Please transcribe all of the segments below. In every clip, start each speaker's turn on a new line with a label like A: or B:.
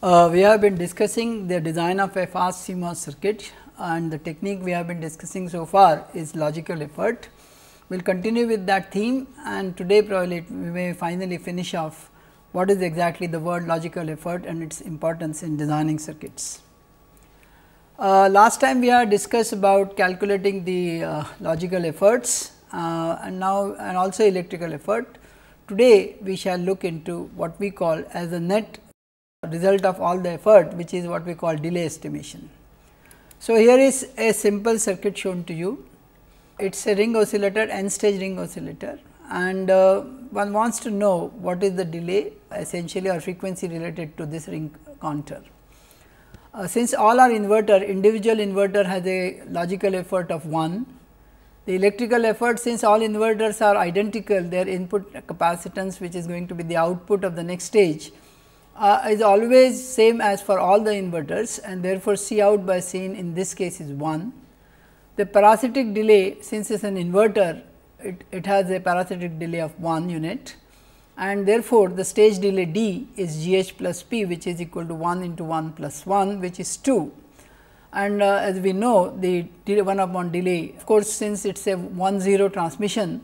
A: Uh, we have been discussing the design of a fast CMOS circuit and the technique we have been discussing so far is logical effort. We will continue with that theme and today probably we may finally finish off what is exactly the word logical effort and its importance in designing circuits. Uh, last time we have discussed about calculating the uh, logical efforts uh, and now and also electrical effort. Today we shall look into what we call as the net result of all the effort which is what we call delay estimation. So, here is a simple circuit shown to you. It is a ring oscillator, n stage ring oscillator and uh, one wants to know what is the delay essentially or frequency related to this ring counter. Uh, since all are inverter, individual inverter has a logical effort of 1. The electrical effort since all inverters are identical, their input capacitance which is going to be the output of the next stage uh, is always same as for all the inverters and therefore, C out by C in in this case is 1. The parasitic delay since it is an inverter it, it has a parasitic delay of 1 unit and therefore, the stage delay D is G h plus P which is equal to 1 into 1 plus 1 which is 2. And uh, as we know the delay 1 upon delay of course, since it is a 1 0 transmission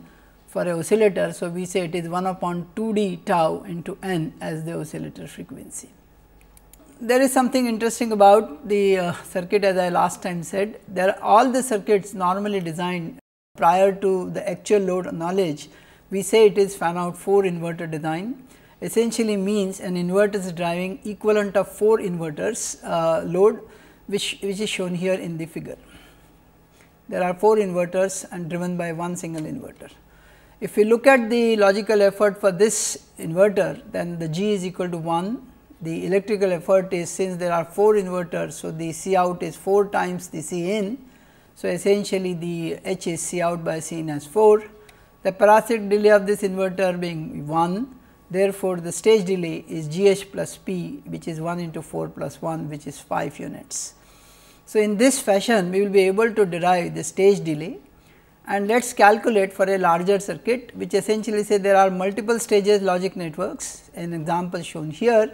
A: for a oscillator. So, we say it is 1 upon 2 d tau into n as the oscillator frequency. There is something interesting about the uh, circuit as I last time said, there all the circuits normally designed prior to the actual load knowledge, we say it is fan out 4 inverter design essentially means an inverter is driving equivalent of 4 inverters uh, load which, which is shown here in the figure. There are 4 inverters and driven by one single inverter. If we look at the logical effort for this inverter, then the G is equal to 1. The electrical effort is since there are 4 inverters, so the C out is 4 times the C in. So, essentially the H is C out by C in as 4. The parasitic delay of this inverter being 1, therefore, the stage delay is G H plus P which is 1 into 4 plus 1 which is 5 units. So, in this fashion we will be able to derive the stage delay and let us calculate for a larger circuit which essentially say there are multiple stages logic networks an example shown here.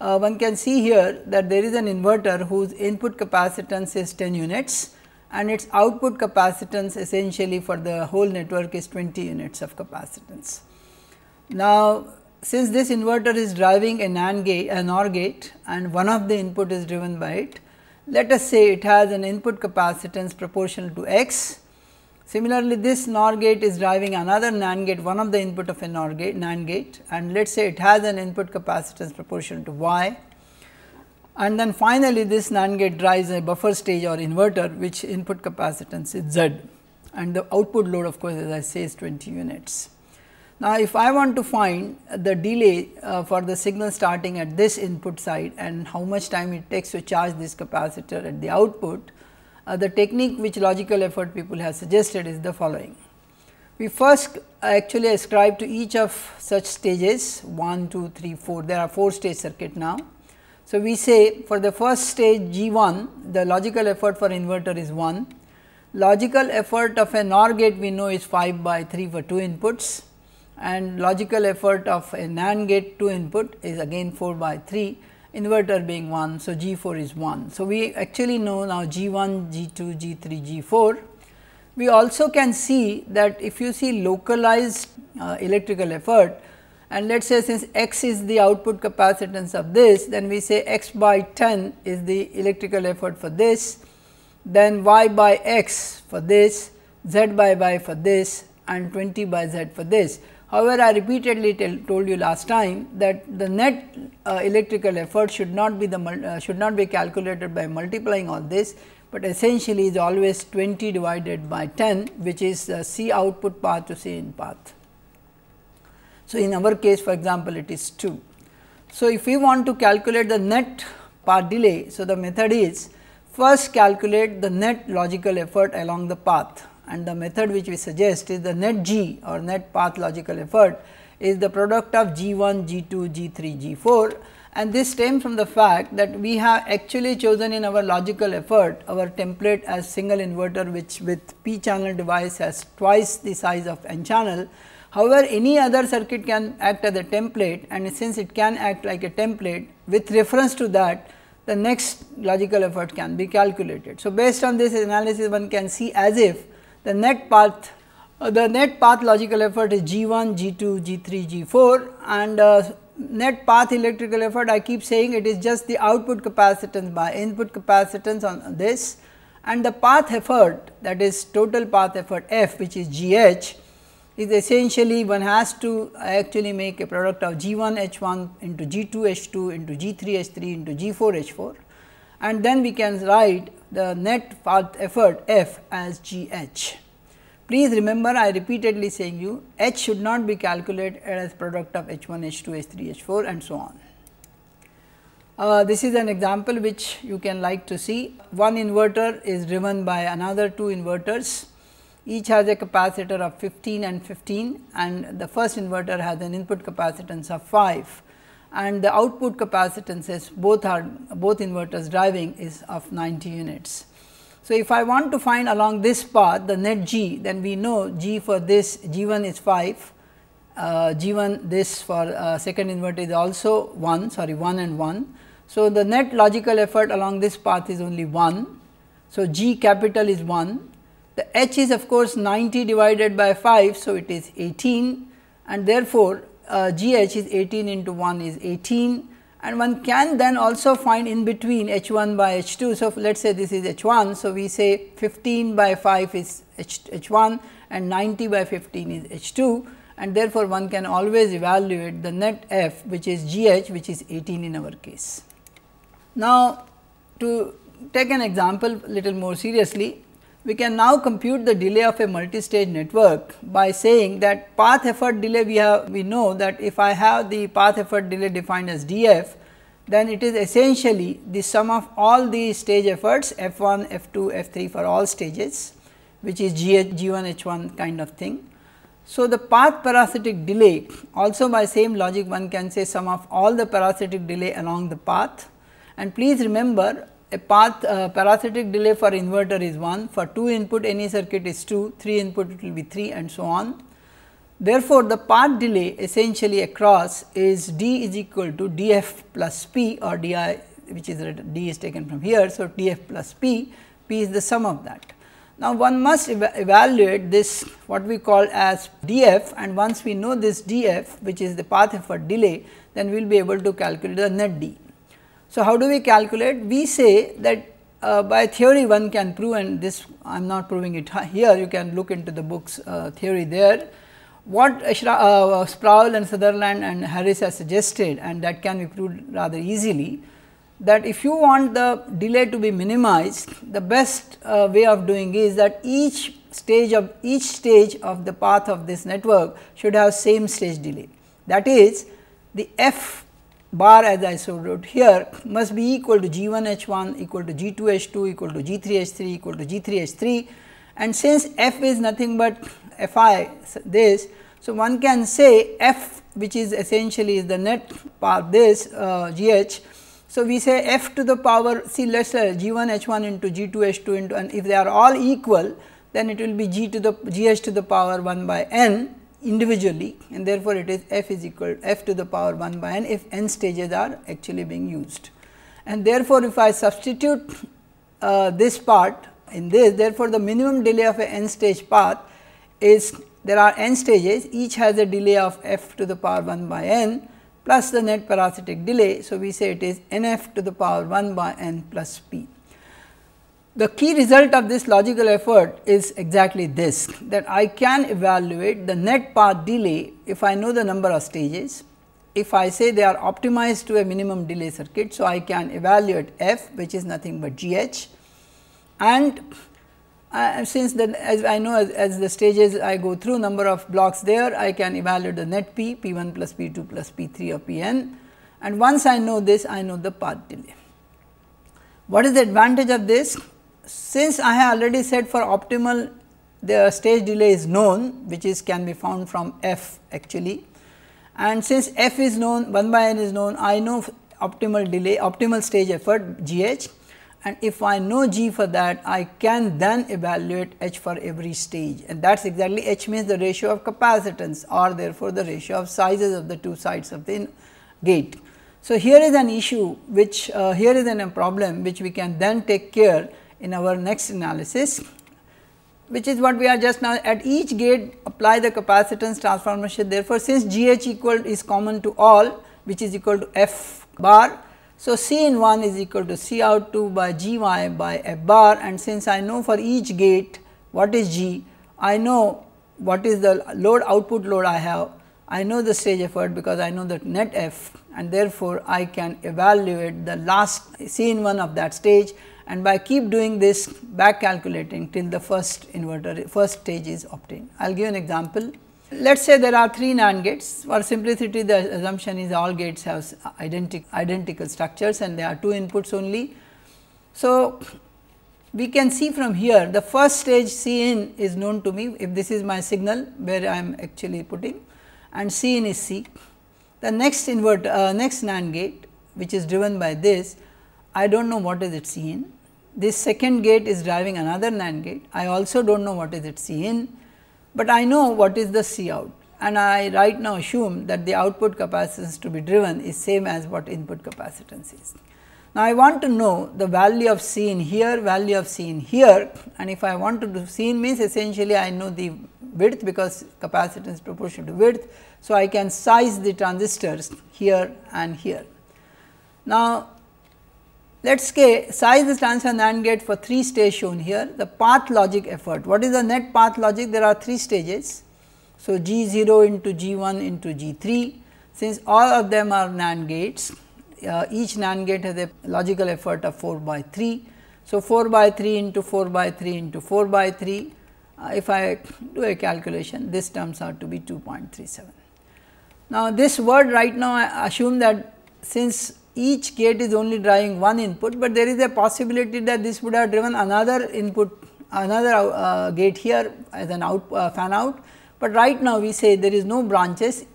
A: Uh, one can see here that there is an inverter whose input capacitance is 10 units and its output capacitance essentially for the whole network is 20 units of capacitance. Now, since this inverter is driving a NAND gate, an OR gate and one of the input is driven by it, let us say it has an input capacitance proportional to x Similarly, this NOR gate is driving another NAND gate, one of the input of a NOR gate, NAND gate and let us say it has an input capacitance proportional to Y. And then finally, this NAND gate drives a buffer stage or inverter which input capacitance is Z and the output load of course, as I say is 20 units. Now, if I want to find the delay uh, for the signal starting at this input side and how much time it takes to charge this capacitor at the output, uh, the technique which logical effort people have suggested is the following. We first uh, actually ascribe to each of such stages 1, 2, 3, 4, there are 4 stage circuit now. So, we say for the first stage G 1, the logical effort for inverter is 1, logical effort of a NOR gate we know is 5 by 3 for 2 inputs and logical effort of a NAND gate 2 input is again 4 by 3 inverter being 1. So, G 4 is 1. So, we actually know now G 1, G 2, G 3, G 4. We also can see that if you see localized uh, electrical effort and let us say since x is the output capacitance of this, then we say x by 10 is the electrical effort for this, then y by x for this, z by y for this and 20 by z for this. However, I repeatedly tell, told you last time that the net uh, electrical effort should not be the uh, should not be calculated by multiplying all this, but essentially is always 20 divided by 10 which is the C output path to C in path. So, in our case for example, it is 2. So, if we want to calculate the net path delay, so the method is first calculate the net logical effort along the path and the method which we suggest is the net G or net path logical effort is the product of G1, G2, G3, G4 and this stems from the fact that we have actually chosen in our logical effort our template as single inverter which with p channel device has twice the size of n channel. However, any other circuit can act as a template and since it can act like a template with reference to that the next logical effort can be calculated. So, based on this analysis one can see as if the net path uh, the net path logical effort is G1, G2, G3, G4 and uh, net path electrical effort I keep saying it is just the output capacitance by input capacitance on this and the path effort that is total path effort F which is GH is essentially one has to actually make a product of G1 H1 into G2 H2 into G3 H3 into G4 H4 and then we can write the net path effort F as G H. Please remember I repeatedly saying you H should not be calculated as product of H 1, H 2, H 3, H 4 and so on. Uh, this is an example which you can like to see. One inverter is driven by another two inverters. Each has a capacitor of 15 and 15 and the first inverter has an input capacitance of 5 and the output capacitances both are both inverters driving is of 90 units. So, if I want to find along this path the net G then we know G for this G 1 is 5, uh, G 1 this for uh, second inverter is also 1 sorry 1 and 1. So, the net logical effort along this path is only 1. So, G capital is 1 the H is of course 90 divided by 5. So, it is 18 and therefore, uh, GH is 18 into 1 is 18 and one can then also find in between H 1 by H 2. So, let us say this is H 1. So, we say 15 by 5 is H 1 and 90 by 15 is H 2 and therefore, one can always evaluate the net F which is G H which is 18 in our case. Now, to take an example little more seriously, we can now compute the delay of a multi-stage network by saying that path effort delay we have we know that if I have the path effort delay defined as df then it is essentially the sum of all the stage efforts f1, f2, f3 for all stages which is g1, h1 kind of thing. So, the path parasitic delay also by same logic one can say sum of all the parasitic delay along the path and please remember a path uh, parasitic delay for inverter is 1, for 2 input any circuit is 2, 3 input it will be 3 and so on. Therefore, the path delay essentially across is d is equal to d f plus p or d i which is d is taken from here. So, d f plus p, p is the sum of that. Now, one must evaluate this what we call as d f and once we know this d f which is the path effort delay then we will be able to calculate the net d. So, how do we calculate? We say that uh, by theory one can prove and this I am not proving it here you can look into the books uh, theory there. What Ashra, uh, Sproul and Sutherland and Harris have suggested and that can be proved rather easily that if you want the delay to be minimized the best uh, way of doing is that each stage of each stage of the path of this network should have same stage delay. That is the f bar as I so wrote here must be equal to G1H1 equal to G2H2 equal to G3H3 equal to G3H3 and since F is nothing but Fi this. So, one can say F which is essentially is the net part this uh, GH. So, we say F to the power see let us say G1H1 into G2H2 into and if they are all equal then it will be G to the GH to the power 1 by N individually and therefore, it is f is equal f to the power 1 by n if n stages are actually being used. And therefore, if I substitute uh, this part in this therefore, the minimum delay of a n stage path is there are n stages each has a delay of f to the power 1 by n plus the net parasitic delay. So, we say it is n f to the power 1 by n plus p. The key result of this logical effort is exactly this that I can evaluate the net path delay if I know the number of stages. If I say they are optimized to a minimum delay circuit, so I can evaluate f which is nothing but g h and uh, since then as I know as, as, the stages I go through number of blocks there I can evaluate the net p p 1 plus p 2 plus p 3 or p n and once I know this I know the path delay. What is the advantage of this? since I have already said for optimal the stage delay is known which is can be found from f actually and since f is known 1 by n is known I know optimal delay optimal stage effort gh and if I know g for that I can then evaluate h for every stage and that is exactly h means the ratio of capacitance or therefore, the ratio of sizes of the two sides of the gate. So, here is an issue which uh, here is an, a problem which we can then take care in our next analysis which is what we are just now at each gate apply the capacitance transformation. Therefore, since G h equal is common to all which is equal to F bar. So, C in 1 is equal to C out 2 by G y by F bar and since I know for each gate what is G, I know what is the load output load I have, I know the stage effort because I know the net F and therefore, I can evaluate the last C in 1 of that stage and by keep doing this back calculating till the first inverter first stage is obtained. I will give an example. Let us say there are 3 NAND gates for simplicity the assumption is all gates have identical structures and there are 2 inputs only. So, we can see from here the first stage C in is known to me if this is my signal where I am actually putting and C in is C. The next uh, next NAND gate which is driven by this I do not know what is it C in this second gate is driving another NAND gate. I also do not know what is its C in, but I know what is the C out and I right now assume that the output capacitance to be driven is same as what input capacitance is. Now, I want to know the value of C in here, value of C in here and if I want to do C in means essentially I know the width because capacitance proportional to width. So, I can size the transistors here and here. Now, let us size this transfer NAND gate for 3 stages shown here, the path logic effort. What is the net path logic? There are 3 stages. So, G 0 into G 1 into G 3, since all of them are NAND gates, uh, each NAND gate has a logical effort of 4 by 3. So, 4 by 3 into 4 by 3 into 4 by 3, uh, if I do a calculation, these terms are to be 2.37. Now, this word right now I assume that since each gate is only driving one input, but there is a possibility that this would have driven another input another uh, gate here as an out uh, fan out, but right now we say there is no branches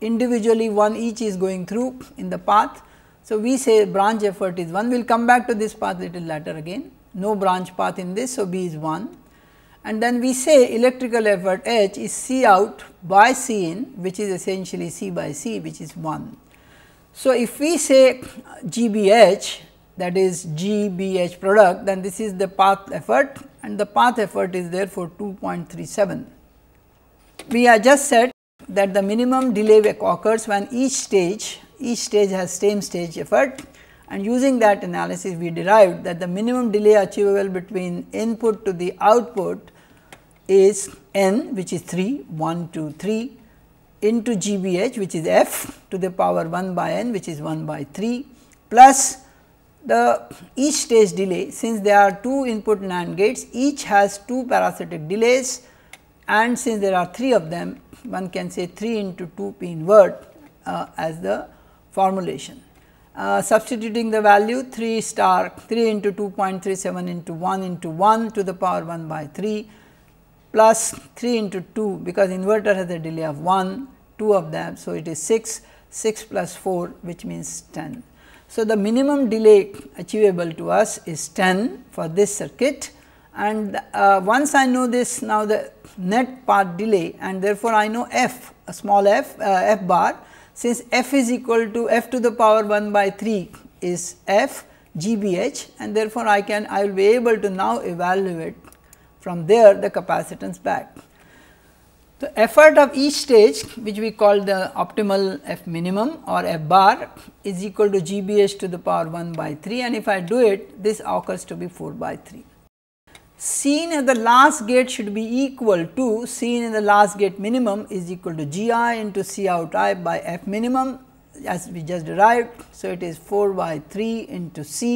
A: individually one each is going through in the path. So, we say branch effort is 1, we will come back to this path little later again, no branch path in this. So, B is 1 and then we say electrical effort H is C out by C in which is essentially C by C which is 1. So, if we say GBH that is GBH product then this is the path effort and the path effort is therefore 2.37. We have just said that the minimum delay occurs when each stage each stage has same stage effort and using that analysis we derived that the minimum delay achievable between input to the output is n which is 3 1 2 3 into GBH which is f to the power 1 by n which is 1 by 3 plus the each stage delay since there are two input NAND gates each has two parasitic delays and since there are three of them one can say 3 into 2 p invert uh, as the formulation. Uh, substituting the value 3 star 3 into 2.37 into 1 into 1 to the power 1 by 3 plus 3 into 2 because inverter has a delay of 1, 2 of them. So, it is 6, 6 plus 4 which means 10. So, the minimum delay achievable to us is 10 for this circuit and uh, once I know this now the net path delay and therefore, I know f a small f uh, f bar since f is equal to f to the power 1 by 3 is F G B H, and therefore, I can I will be able to now evaluate from there the capacitance back. The effort of each stage which we call the optimal F minimum or F bar is equal to G B H to the power 1 by 3 and if I do it this occurs to be 4 by 3. Seen at the last gate should be equal to seen in the last gate minimum is equal to G i into C out i by F minimum as we just derived. So, it is 4 by 3 into C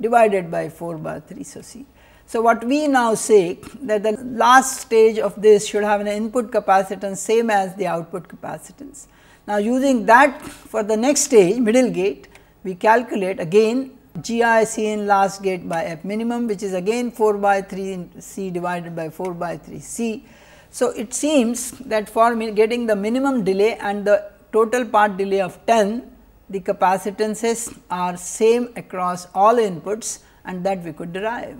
A: divided by 4 by 3. So, C so, what we now say that the last stage of this should have an input capacitance same as the output capacitance. Now, using that for the next stage middle gate we calculate again GIC in last gate by F minimum which is again 4 by 3 C divided by 4 by 3 C. So, it seems that for getting the minimum delay and the total part delay of 10 the capacitances are same across all inputs and that we could derive.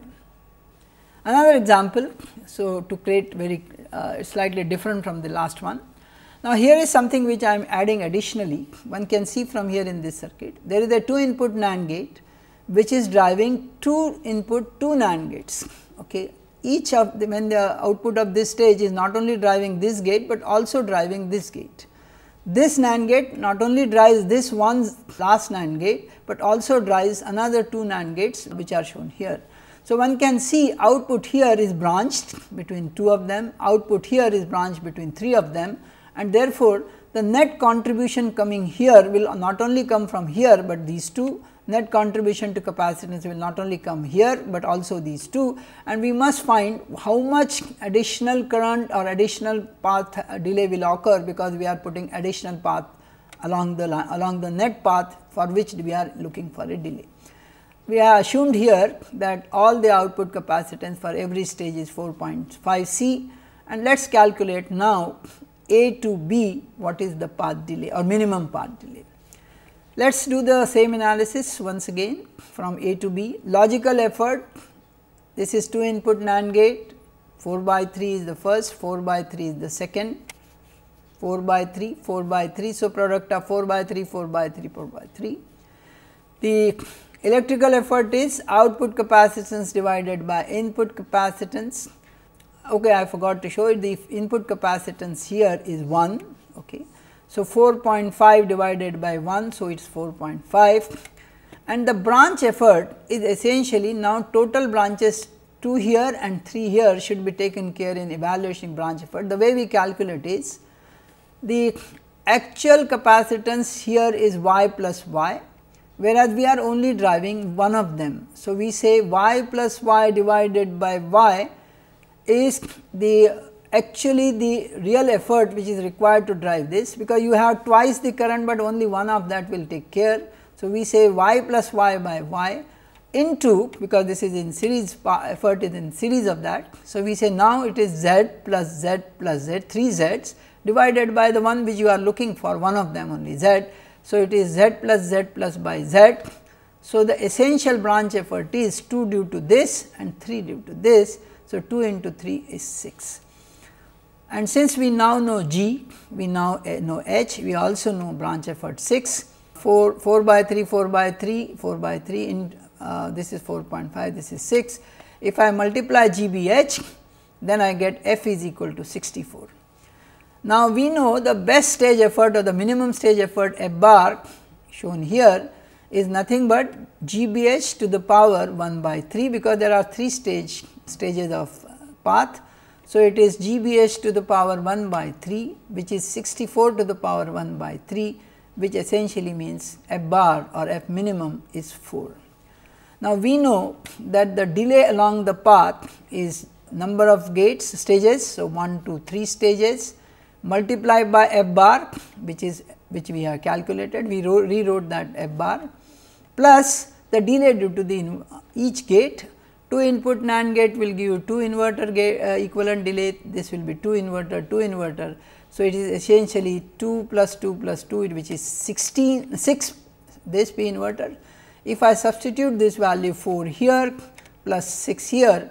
A: Another example, so to create very uh, slightly different from the last one. Now, here is something which I am adding additionally, one can see from here in this circuit, there is a 2 input NAND gate which is driving 2 input 2 NAND gates. Okay. Each of the, when the output of this stage is not only driving this gate, but also driving this gate. This NAND gate not only drives this one last NAND gate, but also drives another 2 NAND gates which are shown here. So, one can see output here is branched between two of them, output here is branched between three of them and therefore, the net contribution coming here will not only come from here, but these two net contribution to capacitance will not only come here, but also these two and we must find how much additional current or additional path delay will occur, because we are putting additional path along the along the net path for which we are looking for a delay we have assumed here that all the output capacitance for every stage is 4.5 C and let us calculate now A to B what is the path delay or minimum path delay. Let us do the same analysis once again from A to B logical effort this is 2 input NAND gate 4 by 3 is the first 4 by 3 is the second 4 by 3 4 by 3. So, product of 4 by 3 4 by 3 4 by 3. The Electrical effort is output capacitance divided by input capacitance. Okay, I forgot to show you the input capacitance here is 1. Okay. So, 4.5 divided by 1, so it is 4.5 and the branch effort is essentially now total branches 2 here and 3 here should be taken care in evaluation branch effort. The way we calculate is the actual capacitance here is y plus y whereas we are only driving one of them. So, we say y plus y divided by y is the actually the real effort which is required to drive this because you have twice the current, but only one of that will take care. So, we say y plus y by y into because this is in series effort is in series of that. So, we say now it is z plus z plus z 3 z's divided by the one which you are looking for one of them only z so, it is z plus z plus by z. So, the essential branch effort is 2 due to this and 3 due to this. So, 2 into 3 is 6. And since we now know G, we now eh, know H, we also know branch effort 6, 4, 4 by 3, 4 by 3, 4 by 3, in, uh, this is 4.5, this is 6. If I multiply g by h, then I get F is equal to 64. Now, we know the best stage effort or the minimum stage effort a bar shown here is nothing but GBH to the power 1 by 3 because there are 3 stage stages of uh, path. So, it is GBH to the power 1 by 3 which is 64 to the power 1 by 3 which essentially means F bar or F minimum is 4. Now, we know that the delay along the path is number of gates stages. So, 1 to 3 stages multiply by f bar which is which we have calculated we wrote, rewrote that f bar plus the delay due to the in, each gate 2 input NAND gate will give you 2 inverter gate uh, equivalent delay this will be 2 inverter 2 inverter. So, it is essentially 2 plus 2 plus 2 which is 16 6 this p inverter. If I substitute this value 4 here plus 6 here.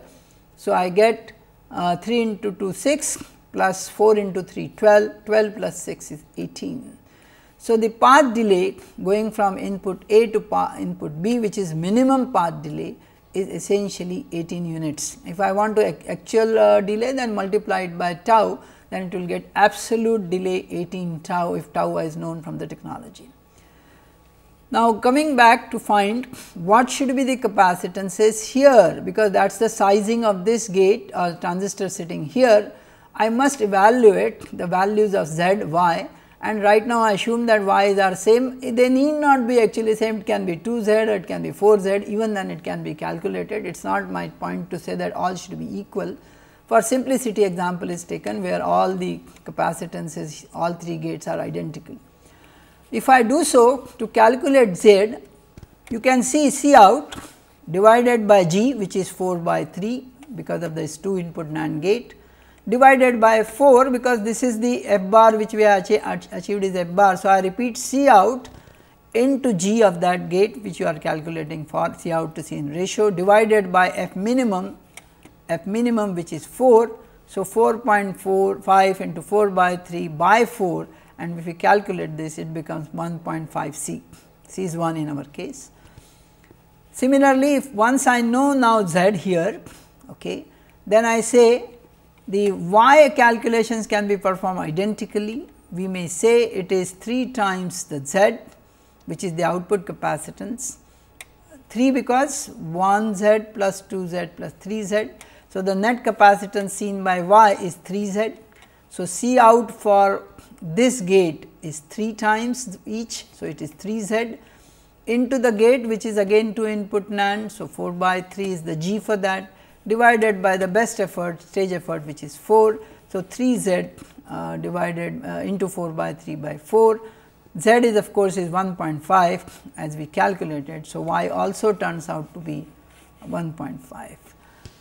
A: So, I get uh, 3 into 2 6 plus 4 into 3 12, 12 plus 6 is 18. So, the path delay going from input A to input B which is minimum path delay is essentially 18 units. If I want to actual uh, delay then multiply it by tau then it will get absolute delay 18 tau if tau is known from the technology. Now, coming back to find what should be the capacitances here because that is the sizing of this gate or uh, transistor sitting here I must evaluate the values of z, y and right now I assume that y's are same, they need not be actually same, it can be 2z, it can be 4z, even then it can be calculated. It is not my point to say that all should be equal. For simplicity example is taken where all the capacitances, all three gates are identical. If I do so to calculate z, you can see C out divided by G which is 4 by 3 because of this 2 input NAND gate divided by 4 because this is the f bar which we have achieved is f bar. So, I repeat C out into g of that gate which you are calculating for C out to C in ratio divided by f minimum f minimum which is 4. So, 4.45 into 4 by 3 by 4 and if we calculate this it becomes 1.5 C, C is 1 in our case. Similarly, if once I know now z here, okay, then I say the y calculations can be performed identically. We may say it is 3 times the z which is the output capacitance 3 because 1 z plus 2 z plus 3 z. So, the net capacitance seen by y is 3 z. So, C out for this gate is 3 times each. So, it is 3 z into the gate which is again 2 input NAND. So, 4 by 3 is the G for that divided by the best effort stage effort which is 4. So, 3 z uh, divided uh, into 4 by 3 by 4 z is of course is 1.5 as we calculated. So, y also turns out to be 1.5.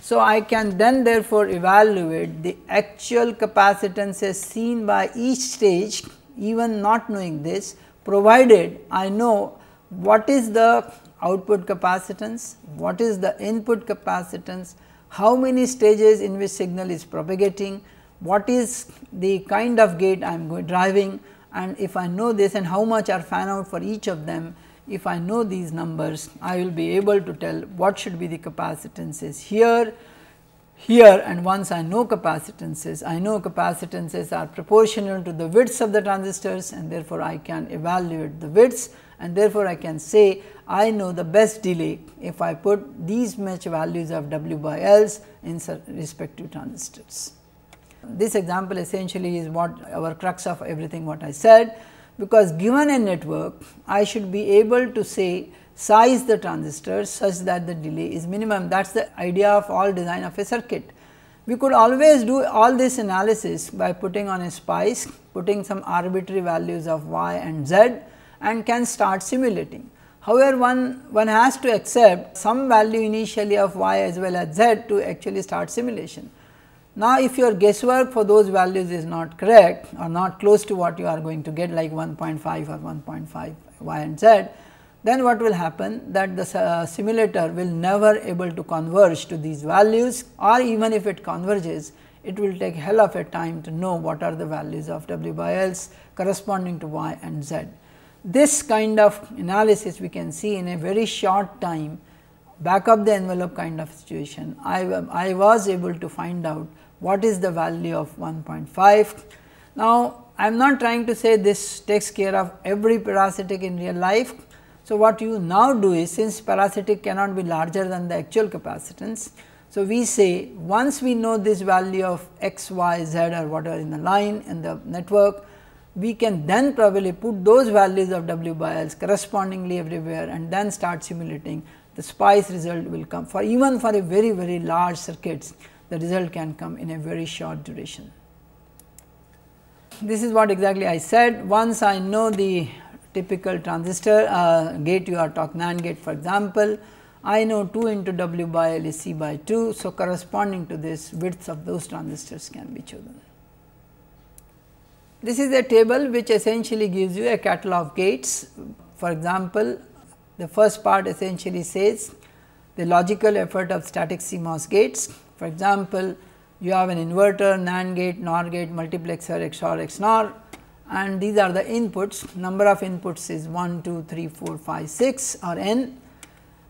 A: So, I can then therefore evaluate the actual capacitances seen by each stage even not knowing this provided I know what is the output capacitance, what is the input capacitance, how many stages in which signal is propagating, what is the kind of gate I am driving and if I know this and how much are fan out for each of them, if I know these numbers, I will be able to tell what should be the capacitances here, here and once I know capacitances, I know capacitances are proportional to the widths of the transistors and therefore, I can evaluate the widths and therefore, I can say I know the best delay if I put these match values of W by L's in respective transistors. This example essentially is what our crux of everything what I said because given a network I should be able to say size the transistors such that the delay is minimum that is the idea of all design of a circuit. We could always do all this analysis by putting on a spice, putting some arbitrary values of y and z and can start simulating. However, one, one has to accept some value initially of y as well as z to actually start simulation. Now, if your guesswork for those values is not correct or not close to what you are going to get like 1.5 or 1.5 y and z, then what will happen that the uh, simulator will never able to converge to these values or even if it converges, it will take hell of a time to know what are the values of W by L's corresponding to y and z this kind of analysis we can see in a very short time back of the envelope kind of situation, I, I was able to find out what is the value of 1.5. Now, I am not trying to say this takes care of every parasitic in real life. So, what you now do is since parasitic cannot be larger than the actual capacitance. So, we say once we know this value of x, y, z or whatever in the line in the network, we can then probably put those values of W bias correspondingly everywhere and then start simulating the SPICE result will come for even for a very very large circuits the result can come in a very short duration. This is what exactly I said once I know the typical transistor uh, gate you are talking NAND gate for example, I know 2 into W by L is C by 2. So, corresponding to this width of those transistors can be chosen. This is a table which essentially gives you a catalog of gates. For example, the first part essentially says the logical effort of static CMOS gates. For example, you have an inverter, NAND gate, NOR gate, multiplexer, XOR, XNOR and these are the inputs. Number of inputs is 1, 2, 3, 4, 5, 6 or n.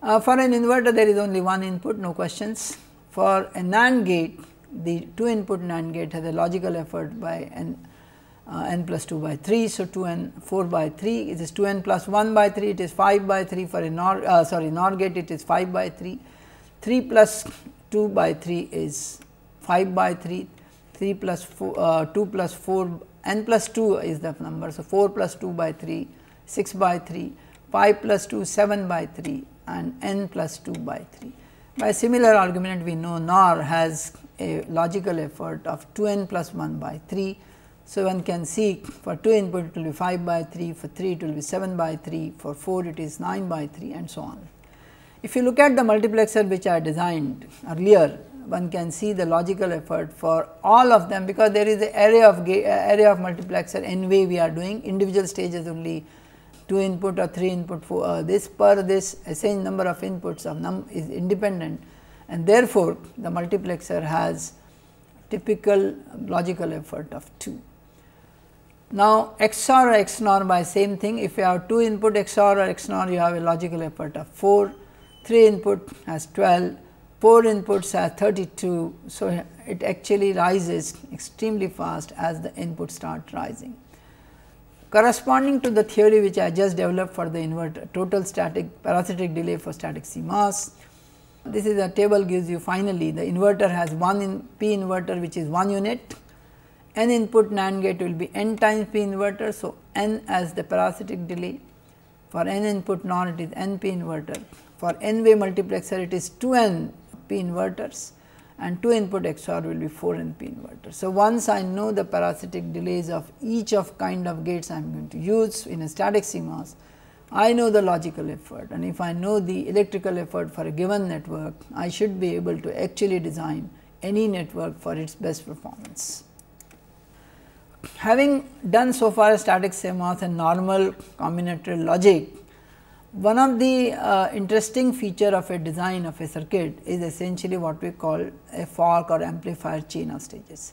A: Uh, for an inverter there is only one input, no questions. For a NAND gate, the two input NAND gate has a logical effort by an uh, n plus 2 by 3. So, 2 n 4 by 3 it is 2 n plus 1 by 3 it is 5 by 3 for a NOR uh, sorry NOR gate it is 5 by 3, 3 plus 2 by 3 is 5 by 3, 3 plus 4 uh, 2 plus 4 n plus 2 is the number. So, 4 plus 2 by 3 6 by 3, 5 plus 2 7 by 3 and n plus 2 by 3. By similar argument we know NOR has a logical effort of 2 n plus 1 by 3 so, one can see for 2 input it will be 5 by 3, for 3 it will be 7 by 3, for 4 it is 9 by 3 and so on. If you look at the multiplexer which I designed earlier, one can see the logical effort for all of them because there is the array of array of multiplexer way we are doing individual stages only 2 input or 3 input for uh, this per this assigned number of inputs of num is independent and therefore, the multiplexer has typical logical effort of 2. Now, XOR or XNOR by same thing if you have 2 input XOR or XNOR you have a logical effort of 4, 3 input has 12, 4 inputs are 32. So, it actually rises extremely fast as the input start rising. Corresponding to the theory which I just developed for the inverter total static parasitic delay for static CMOS, this is a table gives you finally the inverter has one in P inverter which is 1 unit n input NAND gate will be n times p inverter. So, n as the parasitic delay for n input NOR it is n p inverter for n way multiplexer it is 2 n p inverters and 2 input XOR will be 4 n p inverter. So, once I know the parasitic delays of each of kind of gates I am going to use in a static CMOS, I know the logical effort and if I know the electrical effort for a given network, I should be able to actually design any network for its best performance having done so far a static CMOS and normal combinatorial logic, one of the uh, interesting feature of a design of a circuit is essentially what we call a fork or amplifier chain of stages.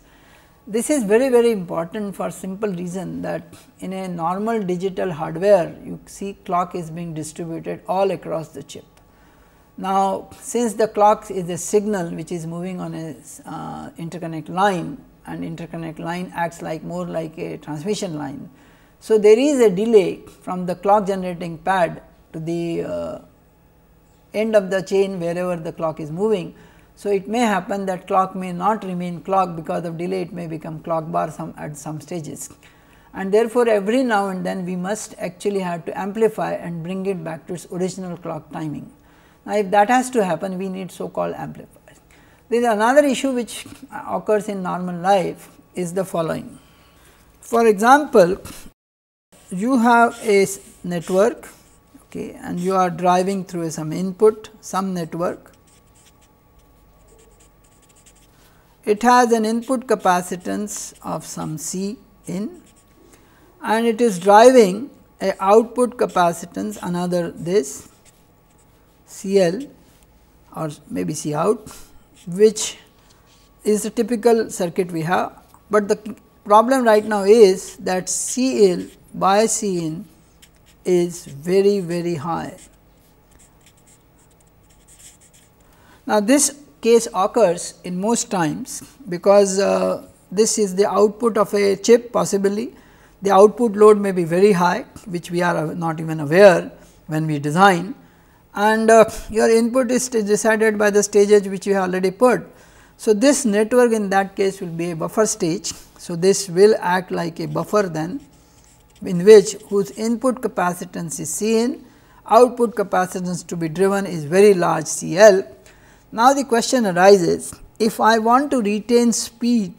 A: This is very very important for simple reason that in a normal digital hardware you see clock is being distributed all across the chip. Now, since the clock is a signal which is moving on a uh, interconnect line and interconnect line acts like more like a transmission line. So, there is a delay from the clock generating pad to the uh, end of the chain wherever the clock is moving. So, it may happen that clock may not remain clock because of delay it may become clock bar some at some stages. And therefore, every now and then we must actually have to amplify and bring it back to its original clock timing. Now, if that has to happen we need so called amplifier. There is another issue which occurs in normal life is the following. For example, you have a network okay, and you are driving through some input, some network. It has an input capacitance of some C in and it is driving a output capacitance another this CL or maybe C out which is the typical circuit we have, but the problem right now is that CL by in is very very high. Now, this case occurs in most times because uh, this is the output of a chip possibly the output load may be very high which we are not even aware when we design and uh, your input is decided by the stages which you have already put. So, this network in that case will be a buffer stage. So, this will act like a buffer then in which whose input capacitance is CN, output capacitance to be driven is very large CL. Now, the question arises if I want to retain speed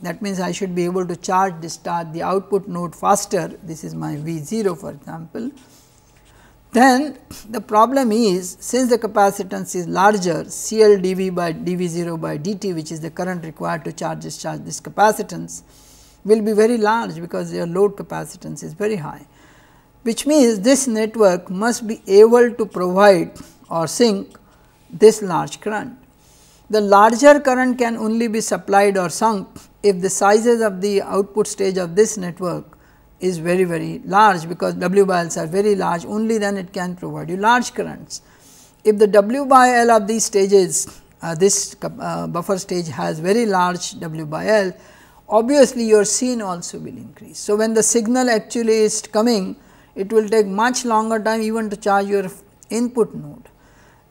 A: that means, I should be able to charge discharge the output node faster this is my V 0 for example then the problem is since the capacitance is larger CL dV by dV0 by dt which is the current required to charge discharge this capacitance will be very large because your load capacitance is very high which means this network must be able to provide or sink this large current. The larger current can only be supplied or sunk if the sizes of the output stage of this network is very very large because W by Ls are very large only then it can provide you large currents. If the W by L of these stages uh, this uh, buffer stage has very large W by L obviously your scene also will increase. So, when the signal actually is coming it will take much longer time even to charge your input node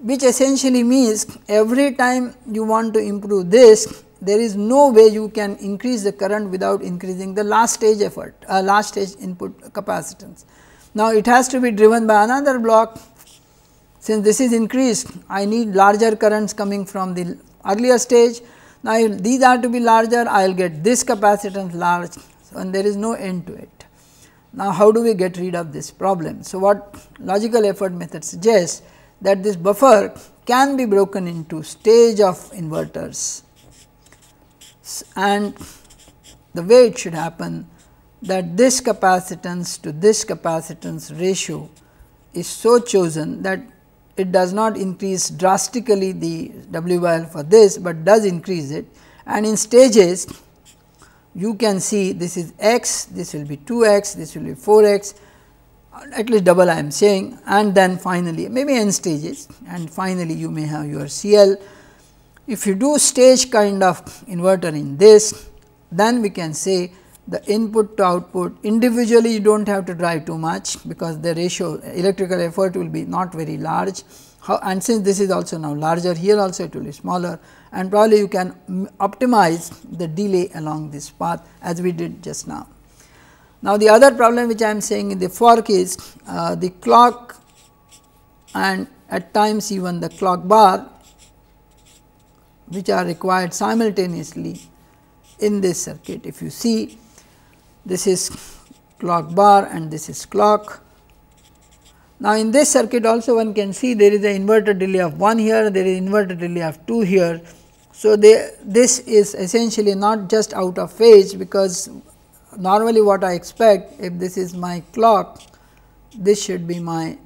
A: which essentially means every time you want to improve this there is no way you can increase the current without increasing the last stage effort, uh, last stage input capacitance. Now, it has to be driven by another block. Since this is increased, I need larger currents coming from the earlier stage. Now, if these are to be larger, I will get this capacitance large so, and there is no end to it. Now, how do we get rid of this problem? So, what logical effort method suggests that this buffer can be broken into stage of inverters and the way it should happen that this capacitance to this capacitance ratio is so chosen that it does not increase drastically the W for this, but does increase it and in stages you can see this is x, this will be 2 x, this will be 4 x at least double I am saying and then finally, maybe n stages and finally, you may have your C L if you do stage kind of inverter in this, then we can say the input to output individually you do not have to drive too much because the ratio electrical effort will be not very large. How, and since this is also now larger here also it will be smaller and probably you can optimize the delay along this path as we did just now. Now, the other problem which I am saying in the fork is uh, the clock and at times even the clock bar which are required simultaneously in this circuit. If you see this is clock bar and this is clock. Now, in this circuit also one can see there is an inverter delay of 1 here, there is inverter delay of 2 here. So, they, this is essentially not just out of phase because normally what I expect if this is my clock, this should be my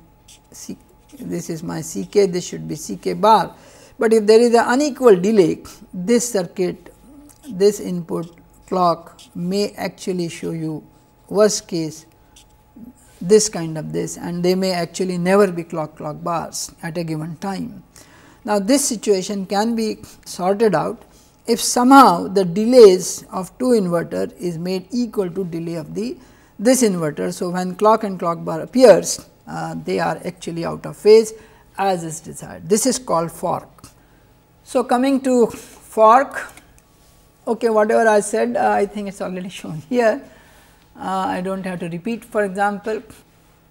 A: C, this is my C k, this should be C k bar. But if there is an unequal delay, this circuit, this input clock may actually show you worst case this kind of this and they may actually never be clock clock bars at a given time. Now, this situation can be sorted out if somehow the delays of two inverter is made equal to delay of the this inverter. So, when clock and clock bar appears uh, they are actually out of phase as is desired. This is called fork. So, coming to fork, okay, whatever I said, uh, I think it is already shown here. Uh, I do not have to repeat for example.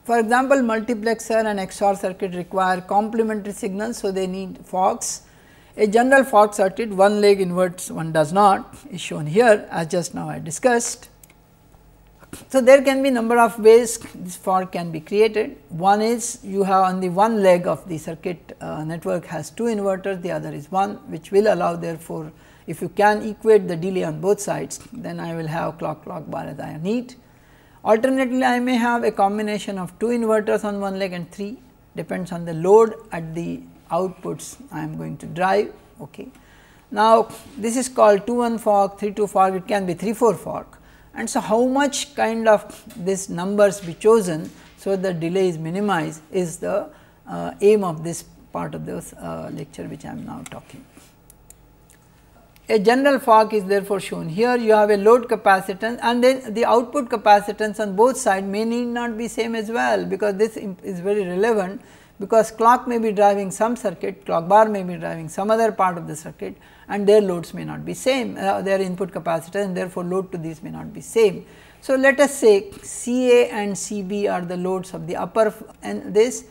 A: For example, multiplexer and XOR circuit require complementary signals. So, they need forks. A general fork circuit one leg inverts one does not is shown here as just now I discussed. So, there can be number of ways this fork can be created. One is you have on the one leg of the circuit uh, network has two inverters, the other is one which will allow therefore, if you can equate the delay on both sides then I will have clock clock bar as I need. Alternatively, I may have a combination of two inverters on one leg and three depends on the load at the outputs I am going to drive. Okay. Now, this is called 2 1 fork, 3 2 fork, it can be 3 4 fork and so how much kind of this numbers be chosen. So, the delay is minimized is the uh, aim of this part of this uh, lecture which I am now talking. A general fog is therefore shown here you have a load capacitance and then the output capacitance on both side may need not be same as well because this is very relevant because clock may be driving some circuit clock bar may be driving some other part of the circuit and their loads may not be same, uh, their input capacitance and therefore, load to these may not be same. So, let us say C A and C B are the loads of the upper and this,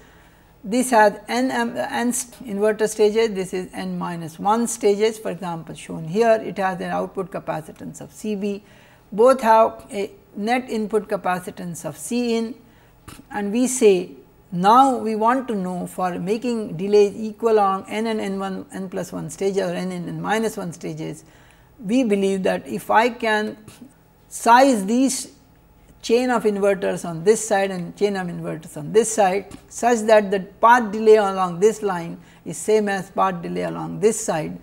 A: this has n, um, n inverter stages, this is n minus 1 stages for example, shown here it has an output capacitance of C B, both have a net input capacitance of C in and we say now, we want to know for making delays equal on n and n 1 n plus 1 stages or n and n minus 1 stages, we believe that if I can size these chain of inverters on this side and chain of inverters on this side such that the path delay along this line is same as path delay along this side,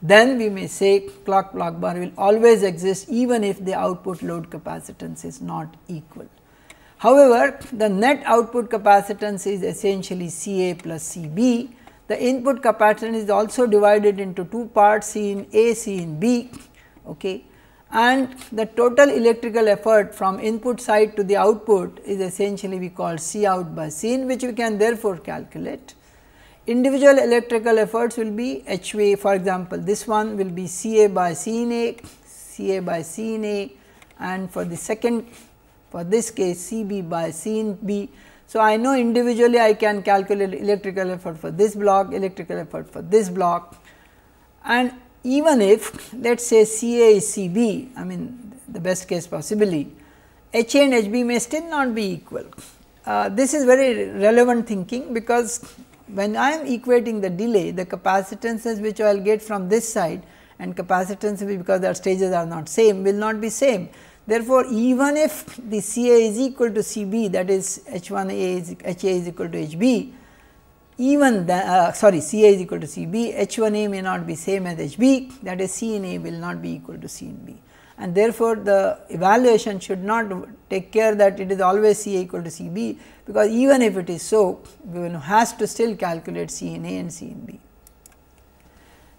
A: then we may say clock block bar will always exist even if the output load capacitance is not equal. However, the net output capacitance is essentially C A plus C B. The input capacitance is also divided into two parts C in A, C in B okay. and the total electrical effort from input side to the output is essentially we call C out by C in which we can therefore calculate. Individual electrical efforts will be H A for example, this one will be C A by C in A, C A by C in A and for the second for this case C b by C in b. So, I know individually I can calculate electrical effort for this block, electrical effort for this block and even if let us say C a is C b, I mean the best case possibly, H a and H b may still not be equal. Uh, this is very relevant thinking because when I am equating the delay, the capacitances which I will get from this side and capacitance because their stages are not same will not be same. Therefore, even if the C A is equal to C B that is H 1 A is H A is equal to H B, even the, uh, sorry C A is equal to C B, H 1 A may not be same as H B that is C in A will not be equal to C in B. And therefore, the evaluation should not take care that it is always C A equal to C B because even if it is so, we will has to still calculate C in A and C in B.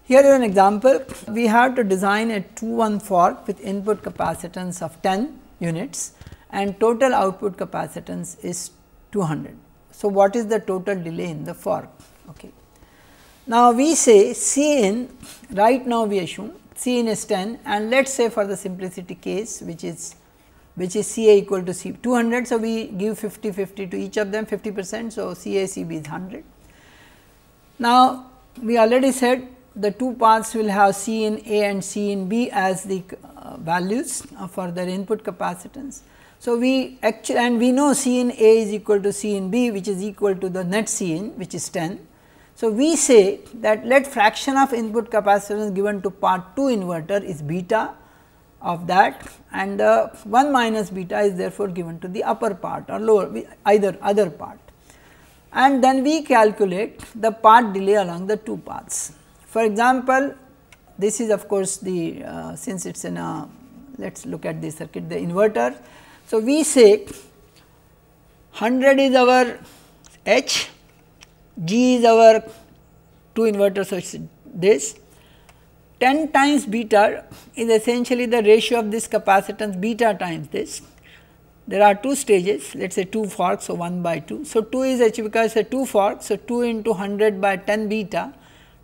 A: Here is an example. We have to design a 2-1 fork with input capacitance of 10 units and total output capacitance is 200. So, what is the total delay in the fork? Okay. Now, we say C in right now we assume C in is 10 and let us say for the simplicity case which is which is C A equal to C 200. So, we give 50 50 to each of them 50 percent. So, C A C B is 100. Now, we already said the two paths will have C in A and C in B as the uh, values uh, for their input capacitance. So, we actually and we know C in A is equal to C in B which is equal to the net C in which is 10. So, we say that let fraction of input capacitance given to part 2 inverter is beta of that and the 1 minus beta is therefore, given to the upper part or lower either other part and then we calculate the part delay along the two paths. For example, this is of course the uh, since it is in a let us look at the circuit the inverter. So, we say 100 is our H, G is our two inverters so this 10 times beta is essentially the ratio of this capacitance beta times this. There are two stages let us say 2 forks so 1 by 2. So, 2 is H because it is a 2 fork so 2 into 100 by 10 beta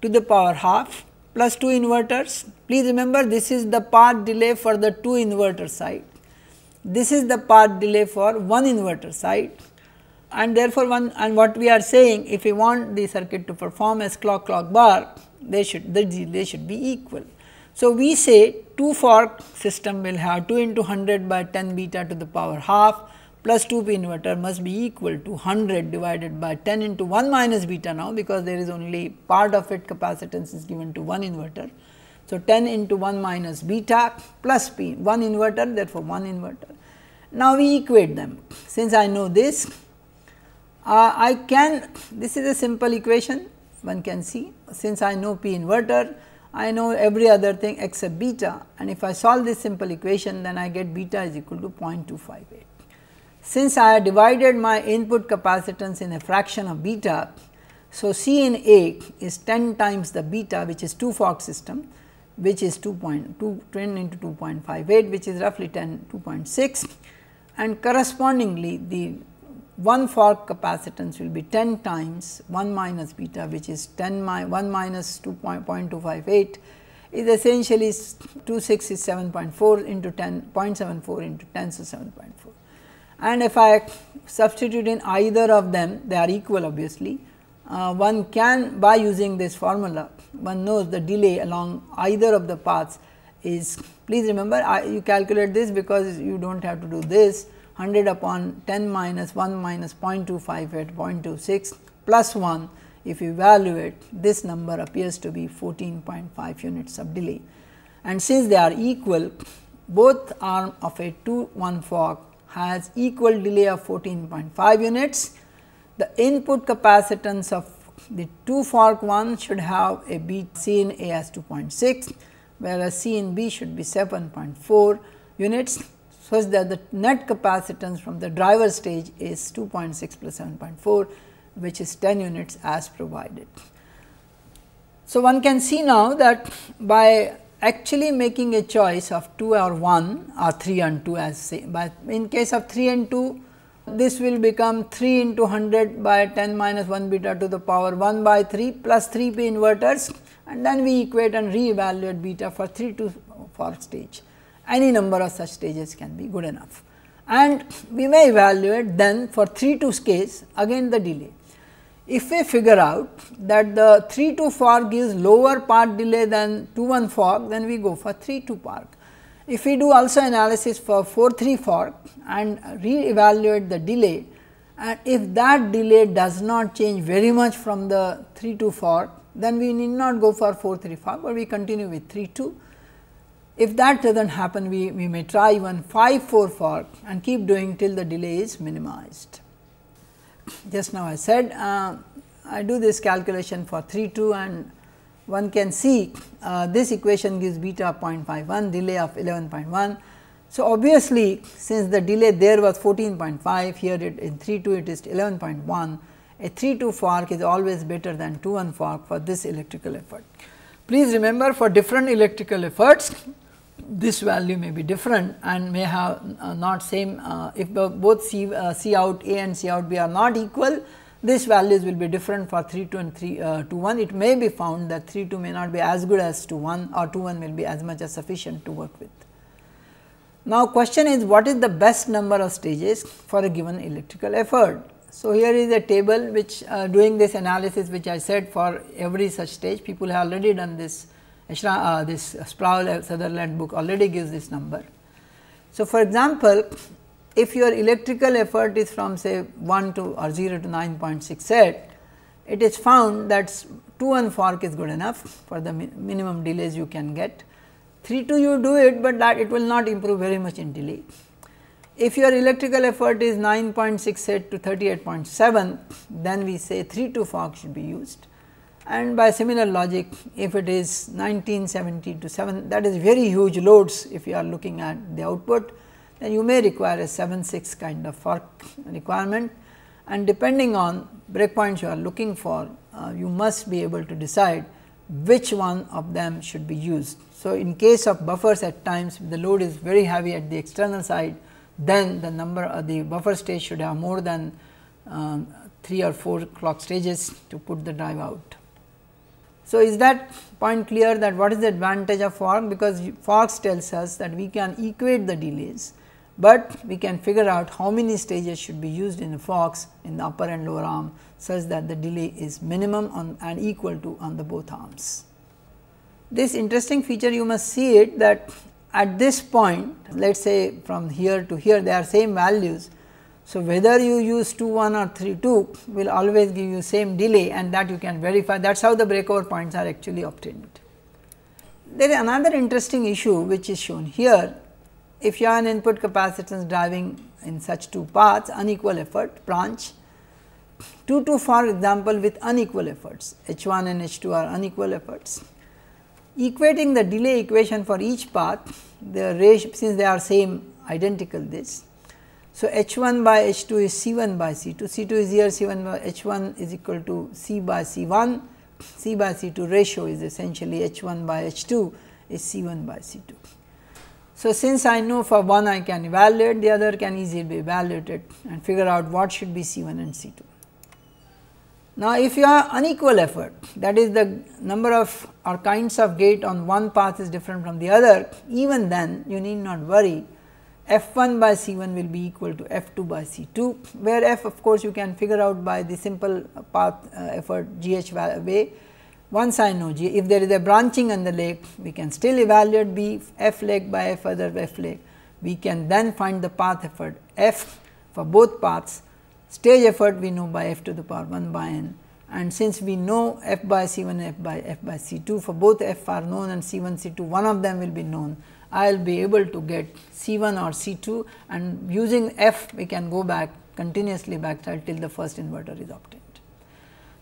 A: to the power half plus 2 inverters. Please remember this is the part delay for the 2 inverter side. This is the part delay for 1 inverter side and therefore, one and what we are saying if we want the circuit to perform as clock clock bar they should the delay should be equal. So, we say 2 fork system will have 2 into 100 by 10 beta to the power half plus 2p inverter must be equal to 100 divided by 10 into 1 minus beta now because there is only part of it capacitance is given to one inverter. So, 10 into 1 minus beta plus p 1 inverter therefore, 1 inverter. Now, we equate them since I know this uh, I can this is a simple equation one can see since I know p inverter I know every other thing except beta and if I solve this simple equation then I get beta is equal to 0.258. Since I have divided my input capacitance in a fraction of beta, so C in A is 10 times the beta which is 2 Fock system which is 2.2 10 into 2.58 which is roughly 10 2.6 and correspondingly the 1 Fock capacitance will be 10 times 1 minus beta which is 10 mi 1 minus 2.258 is essentially 7.4 into 10 0.74 into 10 so 7.4 and if I substitute in either of them they are equal obviously. Uh, one can by using this formula one knows the delay along either of the paths is please remember I, you calculate this because you do not have to do this 100 upon 10 minus 1 minus 0.258 0.26 plus 1 if you evaluate this number appears to be 14.5 units of delay. And since they are equal both arm of a 2 1 fog has equal delay of 14.5 units. The input capacitance of the two fork one should have a B C in A as 2.6, whereas C in B should be 7.4 units such that the net capacitance from the driver stage is 2.6 plus 7.4 which is 10 units as provided. So, one can see now that by actually making a choice of 2 or 1 or 3 and 2 as say, but in case of 3 and 2 this will become 3 into 100 by 10 minus 1 beta to the power 1 by 3 plus 3 p inverters and then we equate and re-evaluate beta for 3 to 4 stage. Any number of such stages can be good enough and we may evaluate then for 3 to case again the delay if we figure out that the 3 2 4 gives lower part delay than 2 1 fork, then we go for 3 2 fork. If we do also analysis for 4 3 fork and re-evaluate the delay and if that delay does not change very much from the 3 2 fork, then we need not go for 4 3 fork, but we continue with 3 2. If that does not happen, we, we may try even 5 4 fork and keep doing till the delay is minimized just now I said uh, I do this calculation for 3 2 and one can see uh, this equation gives beta 0.51 delay of 11.1. So, obviously, since the delay there was 14.5 here it, in 3 2 it is 11.1 a 3 2 fork is always better than 2 1 fork for this electrical effort. Please remember for different electrical efforts this value may be different and may have uh, not same uh, if both C, uh, C out A and C out B are not equal these values will be different for 3 2 and 3 uh, 2 1 it may be found that 3 2 may not be as good as 2 1 or 2 1 will be as much as sufficient to work with. Now question is what is the best number of stages for a given electrical effort. So, here is a table which uh, doing this analysis which I said for every such stage people have already done this uh, this uh, Sproul Sutherland book already gives this number. So, for example, if your electrical effort is from say 1 to or 0 to 9.68, it is found that 2 and fork is good enough for the mi minimum delays you can get. 3 to you do it, but that it will not improve very much in delay. If your electrical effort is 9.68 to 38.7, then we say 3 to fork should be used and by similar logic if it is 1970 to 7 that is very huge loads if you are looking at the output then you may require a 7-6 kind of fork requirement and depending on breakpoints you are looking for uh, you must be able to decide which one of them should be used. So, in case of buffers at times the load is very heavy at the external side then the number of uh, the buffer stage should have more than um, 3 or 4 clock stages to put the drive out. So, is that point clear that what is the advantage of Fox? Because Fox tells us that we can equate the delays, but we can figure out how many stages should be used in the Fox in the upper and lower arm such that the delay is minimum on and equal to on the both arms. This interesting feature you must see it that at this point let us say from here to here they are same values, so, whether you use 2 1 or 3 2 will always give you same delay and that you can verify that is how the breakover points are actually obtained. There is another interesting issue which is shown here. If you have an input capacitance driving in such two paths unequal effort branch 2 2 for example with unequal efforts H 1 and H 2 are unequal efforts. Equating the delay equation for each path the ratio since they are same identical this so, H 1 by H 2 is C 1 by C 2, C 2 is here C 1 by H 1 is equal to C by C 1, C by C 2 ratio is essentially H 1 by H 2 is C 1 by C 2. So, since I know for one I can evaluate, the other can easily be evaluated and figure out what should be C 1 and C 2. Now, if you have unequal effort that is the number of or kinds of gate on one path is different from the other, even then you need not worry F1 by C1 will be equal to F2 by C2, where F of course you can figure out by the simple path uh, effort GH way. Once I know G, if there is a branching on the leg, we can still evaluate B F leg by F other F leg. We can then find the path effort F for both paths. Stage effort we know by F to the power 1 by n and since we know F by C1 F by F by C2 for both F are known and C1 C2 one of them will be known. I will be able to get C 1 or C 2 and using F we can go back continuously back till the first inverter is obtained.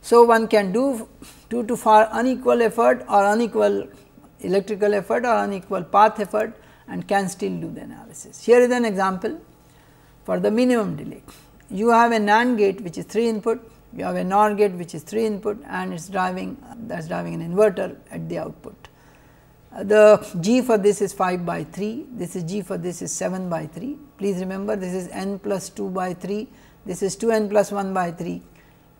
A: So, one can do two to four unequal effort or unequal electrical effort or unequal path effort and can still do the analysis. Here is an example for the minimum delay. You have a NAND gate which is 3 input, you have a NOR gate which is 3 input and it is driving that is driving an inverter at the output the g for this is 5 by 3, this is g for this is 7 by 3. Please remember this is n plus 2 by 3, this is 2 n plus 1 by 3,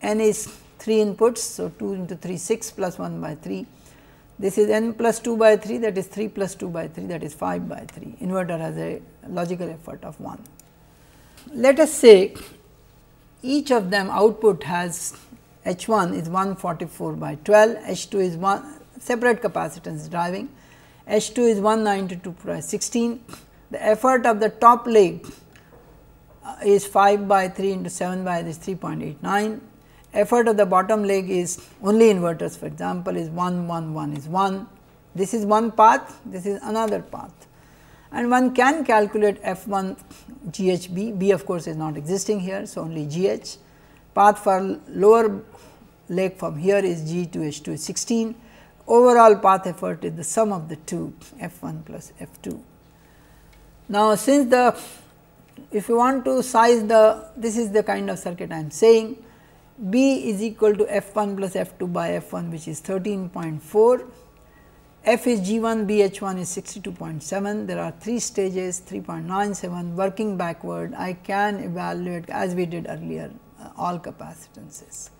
A: n is 3 inputs. So, 2 into 3 6 plus 1 by 3, this is n plus 2 by 3 that is 3 plus 2 by 3 that is 5 by 3. Inverter has a logical effort of 1. Let us say each of them output has H 1 is 144 by 12, H 2 is 1 separate capacitance driving. H2 is 192 16. The effort of the top leg uh, is 5 by 3 into 7 by this 3.89. Effort of the bottom leg is only inverters for example, is 1 1 1 is 1. This is one path, this is another path and one can calculate F1 G H B. B B of course is not existing here. So, only GH path for lower leg from here is G2H2 is 16 overall path effort is the sum of the two f 1 plus f 2. Now, since the if you want to size the this is the kind of circuit I am saying B is equal to f 1 plus f 2 by f 1 which is 13.4 F is G 1 B H 1 is 62.7 there are 3 stages 3.97 working backward I can evaluate as we did earlier uh, all capacitances.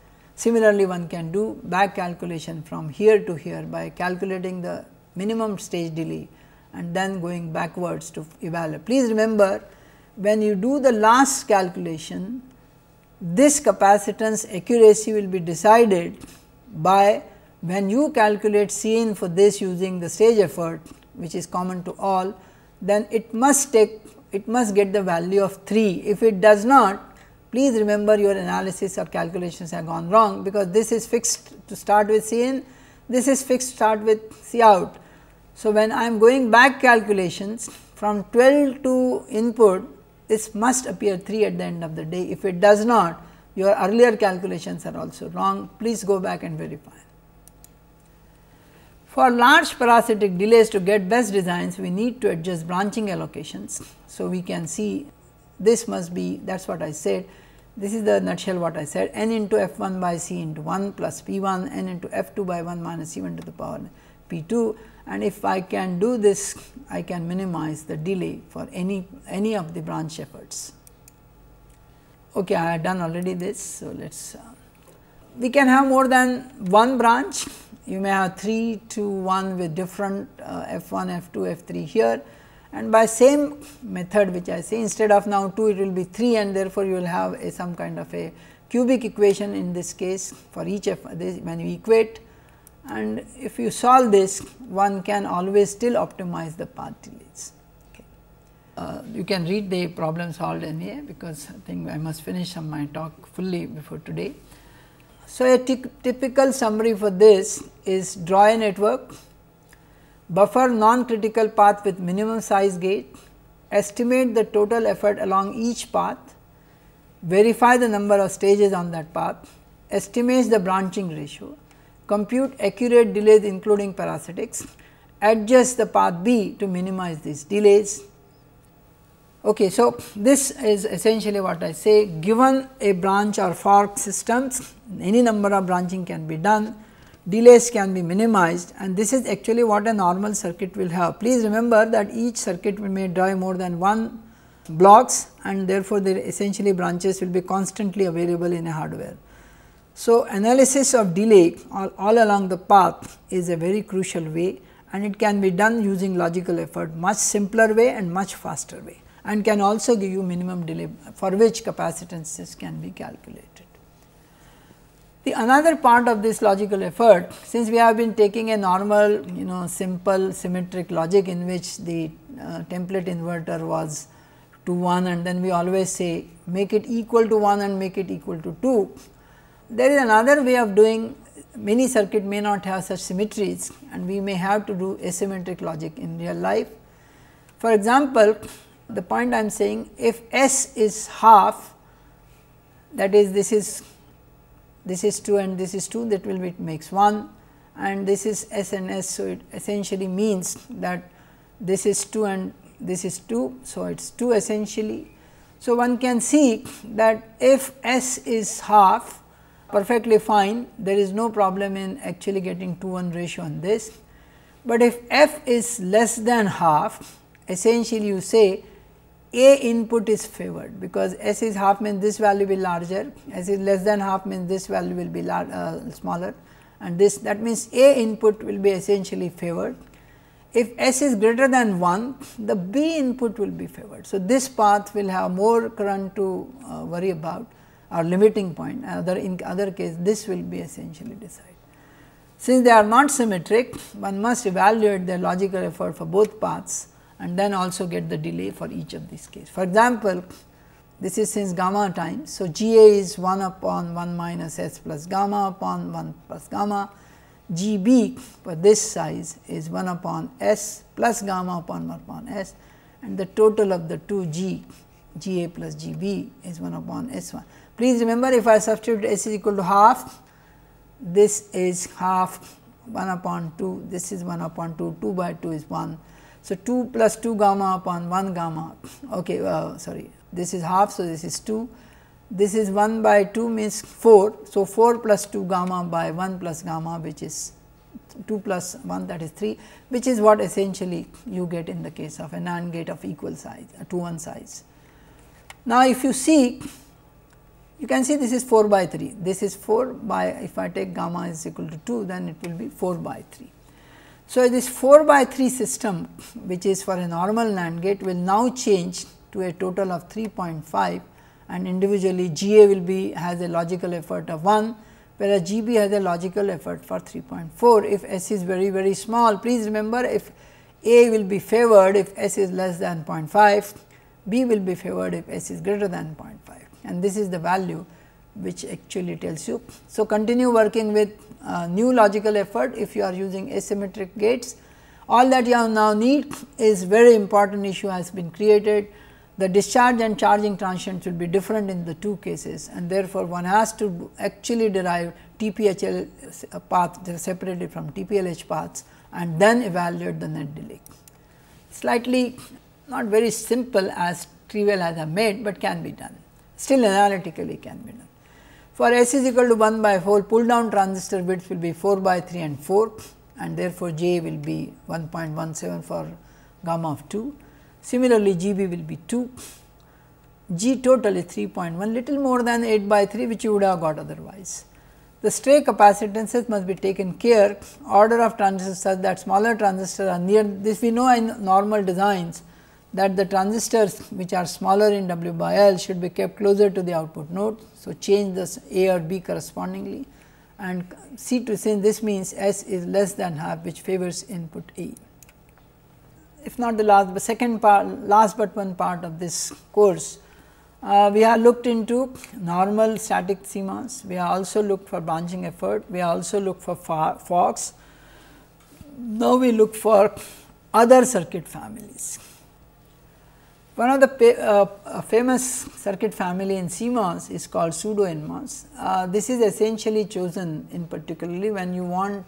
A: Similarly, one can do back calculation from here to here by calculating the minimum stage delay and then going backwards to evaluate. Please remember when you do the last calculation, this capacitance accuracy will be decided by when you calculate C in for this using the stage effort which is common to all, then it must take it must get the value of 3. If it does not, please remember your analysis or calculations have gone wrong because this is fixed to start with C in, this is fixed start with C out. So, when I am going back calculations from 12 to input, this must appear 3 at the end of the day. If it does not, your earlier calculations are also wrong. Please go back and verify. For large parasitic delays to get best designs, we need to adjust branching allocations. So, we can see this must be that is what I said this is the nutshell what I said n into f 1 by c into 1 plus p 1 n into f 2 by 1 minus c 1 to the power p 2 and if I can do this I can minimize the delay for any any of the branch efforts. Okay, I have done already this. So, let us uh, we can have more than one branch you may have 3 to 1 with different uh, f 1 f 2 f 3 here and by same method which I say instead of now 2 it will be 3 and therefore, you will have a some kind of a cubic equation in this case for each f this when you equate and if you solve this one can always still optimize the path delays. Okay. Uh, you can read the problem solved anyway because I think I must finish my talk fully before today. So, a typical summary for this is draw a network buffer non-critical path with minimum size gate, estimate the total effort along each path, verify the number of stages on that path, estimate the branching ratio, compute accurate delays including parasitics, adjust the path B to minimize these delays. Okay, so this is essentially what I say given a branch or fork systems any number of branching can be done delays can be minimized and this is actually what a normal circuit will have. Please remember that each circuit may drive more than one blocks and therefore, their essentially branches will be constantly available in a hardware. So, analysis of delay all, all along the path is a very crucial way and it can be done using logical effort much simpler way and much faster way and can also give you minimum delay for which capacitances can be calculated. The another part of this logical effort, since we have been taking a normal you know simple symmetric logic in which the uh, template inverter was to 1 and then we always say make it equal to 1 and make it equal to 2. There is another way of doing many circuit may not have such symmetries and we may have to do asymmetric logic in real life. For example, the point I am saying if S is half that is this is this is 2 and this is 2 that will be makes 1 and this is S and S. So, it essentially means that this is 2 and this is 2. So, it is 2 essentially. So, one can see that if S is half perfectly fine there is no problem in actually getting 2 1 ratio on this. But if f is less than half essentially you say a input is favored because S is half means this value will be larger, S is less than half means this value will be lar, uh, smaller and this that means A input will be essentially favored. If S is greater than 1, the B input will be favored. So, this path will have more current to uh, worry about or limiting point other in other case this will be essentially decided. Since they are not symmetric, one must evaluate the logical effort for both paths and then also get the delay for each of these cases. For example, this is since gamma time. So, G A is 1 upon 1 minus S plus gamma upon 1 plus gamma. G B for this size is 1 upon S plus gamma upon 1 upon S and the total of the two G, G A plus G B is 1 upon S 1. Please remember if I substitute S is equal to half, this is half 1 upon 2, this is 1 upon 2, 2 by 2 is 1 so, 2 plus 2 gamma upon 1 gamma okay uh, sorry this is half. So, this is 2 this is 1 by 2 means 4. So, 4 plus 2 gamma by 1 plus gamma which is 2 plus 1 that is 3 which is what essentially you get in the case of a NAND gate of equal size uh, 2 one size. Now, if you see you can see this is 4 by 3 this is 4 by if I take gamma is equal to 2 then it will be 4 by 3. So, this 4 by 3 system which is for a normal NAND gate will now change to a total of 3.5 and individually GA will be has a logical effort of 1 whereas GB has a logical effort for 3.4 if S is very very small. Please remember if A will be favored if S is less than 0.5, B will be favored if S is greater than 0.5 and this is the value which actually tells you. So, continue working with uh, new logical effort if you are using asymmetric gates. All that you now need is very important issue has been created. The discharge and charging transient should be different in the two cases and therefore, one has to actually derive TPHL path separated from TPLH paths and then evaluate the net delay. Slightly not very simple as trivial as I made, but can be done still analytically can be done. For S is equal to 1 by 4, pull down transistor bits will be 4 by 3 and 4 and therefore, J will be 1.17 for gamma of 2. Similarly, G B will be 2, G total is 3.1 little more than 8 by 3 which you would have got otherwise. The stray capacitances must be taken care order of transistors such that smaller transistors are near this we know in normal designs that the transistors which are smaller in W by L should be kept closer to the output node. So, change the A or B correspondingly and C to since this means S is less than half which favors input A. If not the last but second part last but one part of this course, uh, we have looked into normal static CMOS, we have also looked for branching effort, we have also looked for FOX. Now, we look for other circuit families. One of the uh, uh, famous circuit family in CMOS is called pseudo NMOS. Uh, this is essentially chosen in particularly when you want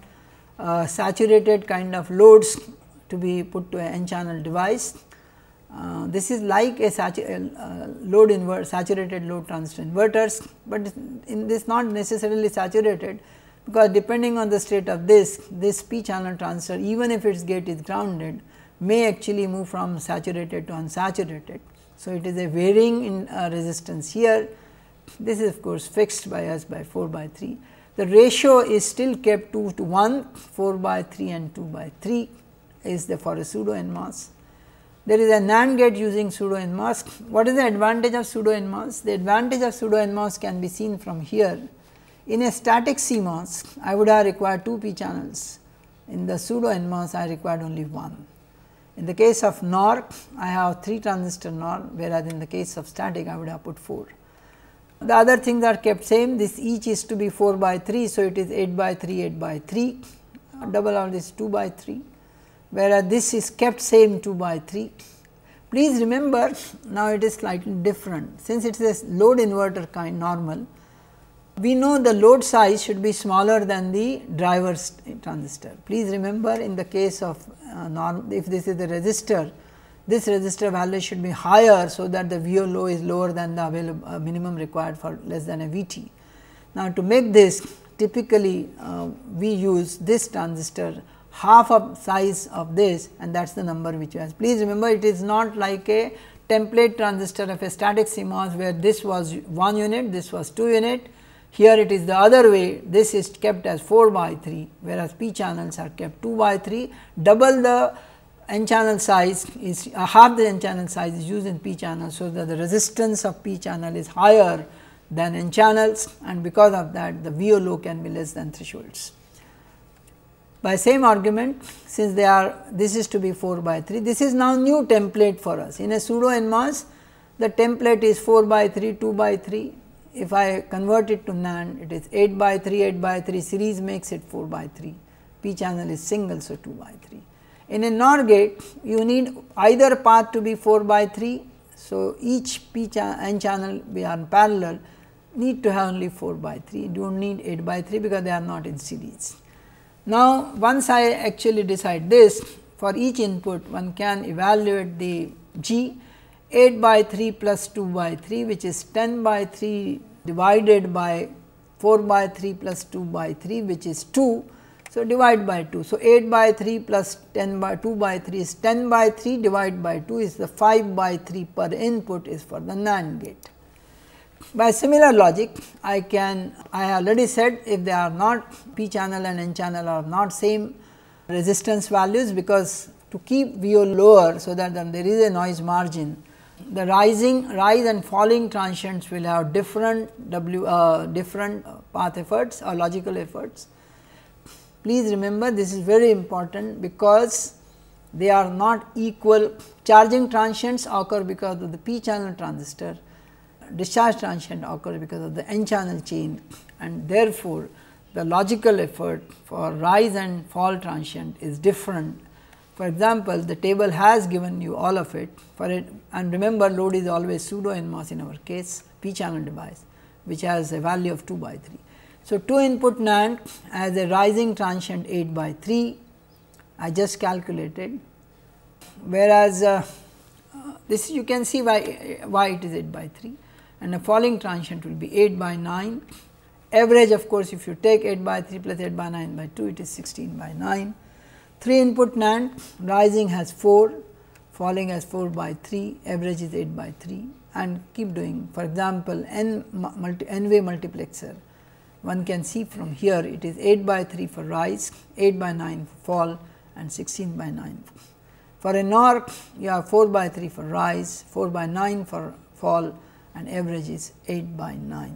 A: uh, saturated kind of loads to be put to an n channel device. Uh, this is like a uh, load invert saturated load transistor inverters, but in this not necessarily saturated because depending on the state of this, this p channel transistor even if its gate is grounded may actually move from saturated to unsaturated. So, it is a varying in uh, resistance here. This is of course fixed by us by 4 by 3. The ratio is still kept 2 to 1, 4 by 3 and 2 by 3 is the for a pseudo NMOS. There is a NAND gate using pseudo NMOS. What is the advantage of pseudo NMOS? The advantage of pseudo NMOS can be seen from here. In a static CMOS, I would have required 2 p channels. In the pseudo NMOS, I required only one. In the case of NOR, I have 3 transistor NOR, whereas in the case of static, I would have put 4. The other things are kept same, this each is to be 4 by 3, so it is 8 by 3, 8 by 3, double all this 2 by 3, whereas this is kept same 2 by 3. Please remember now it is slightly different, since it is a load inverter kind normal, we know the load size should be smaller than the driver's transistor. Please remember in the case of uh, norm, if this is the resistor, this resistor value should be higher. So, that the VO low is lower than the available uh, minimum required for less than a VT. Now, to make this typically uh, we use this transistor half of size of this and that is the number which you have. Please remember it is not like a template transistor of a static CMOS where this was 1 unit, this was 2 unit here it is the other way this is kept as 4 by 3 whereas p channels are kept 2 by 3 double the n channel size is uh, half the n channel size is used in p channel. So, that the resistance of p channel is higher than n channels and because of that the VO low can be less than thresholds. By same argument since they are this is to be 4 by 3 this is now new template for us in a pseudo NMOS the template is 4 by 3 2 by 3 if I convert it to NAND, it is 8 by 3, 8 by 3 series makes it 4 by 3, p channel is single, so 2 by 3. In a NOR gate, you need either path to be 4 by 3, so each p cha n channel we are parallel need to have only 4 by 3, do not need 8 by 3 because they are not in series. Now, once I actually decide this, for each input one can evaluate the G 8 by 3 plus 2 by 3 which is 10 by 3 divided by 4 by 3 plus 2 by 3 which is 2. So, divide by 2. So, 8 by 3 plus 10 by 2 by 3 is 10 by 3 divided by 2 is the 5 by 3 per input is for the NAND gate. By similar logic, I can I already said if they are not p channel and n channel are not same resistance values because to keep VO lower so that there is a noise margin the rising rise and falling transients will have different w uh, different path efforts or logical efforts. Please remember this is very important because they are not equal charging transients occur because of the p channel transistor discharge transient occur because of the n channel chain and therefore, the logical effort for rise and fall transient is different for example, the table has given you all of it for it and remember load is always pseudo NMOS in our case p channel device which has a value of 2 by 3. So, 2 input NAND as a rising transient 8 by 3 I just calculated whereas, uh, this you can see why, why it is 8 by 3 and a falling transient will be 8 by 9 average of course, if you take 8 by 3 plus 8 by 9 by 2 it is 16 by 9 3 input NAND rising has 4, falling has 4 by 3, average is 8 by 3 and keep doing. For example, n, multi, n way multiplexer, one can see from here it is 8 by 3 for rise, 8 by 9 for fall and 16 by 9. For a NOR, you have 4 by 3 for rise, 4 by 9 for fall and average is 8 by 9.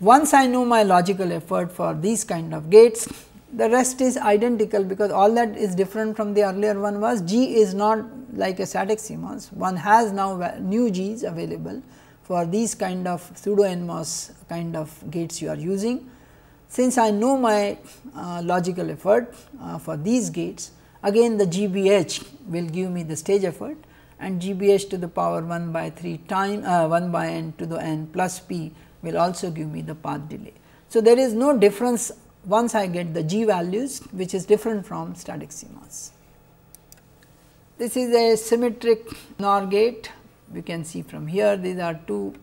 A: Once I know my logical effort for these kind of gates, the rest is identical because all that is different from the earlier one was G is not like a static CMOS, one has now new G's available for these kind of pseudo NMOS kind of gates you are using. Since I know my uh, logical effort uh, for these gates, again the GBH will give me the stage effort and GBH to the power 1 by 3 time uh, 1 by n to the n plus p will also give me the path delay. So, there is no difference once I get the g values which is different from static CMOS. This is a symmetric NOR gate you can see from here these are two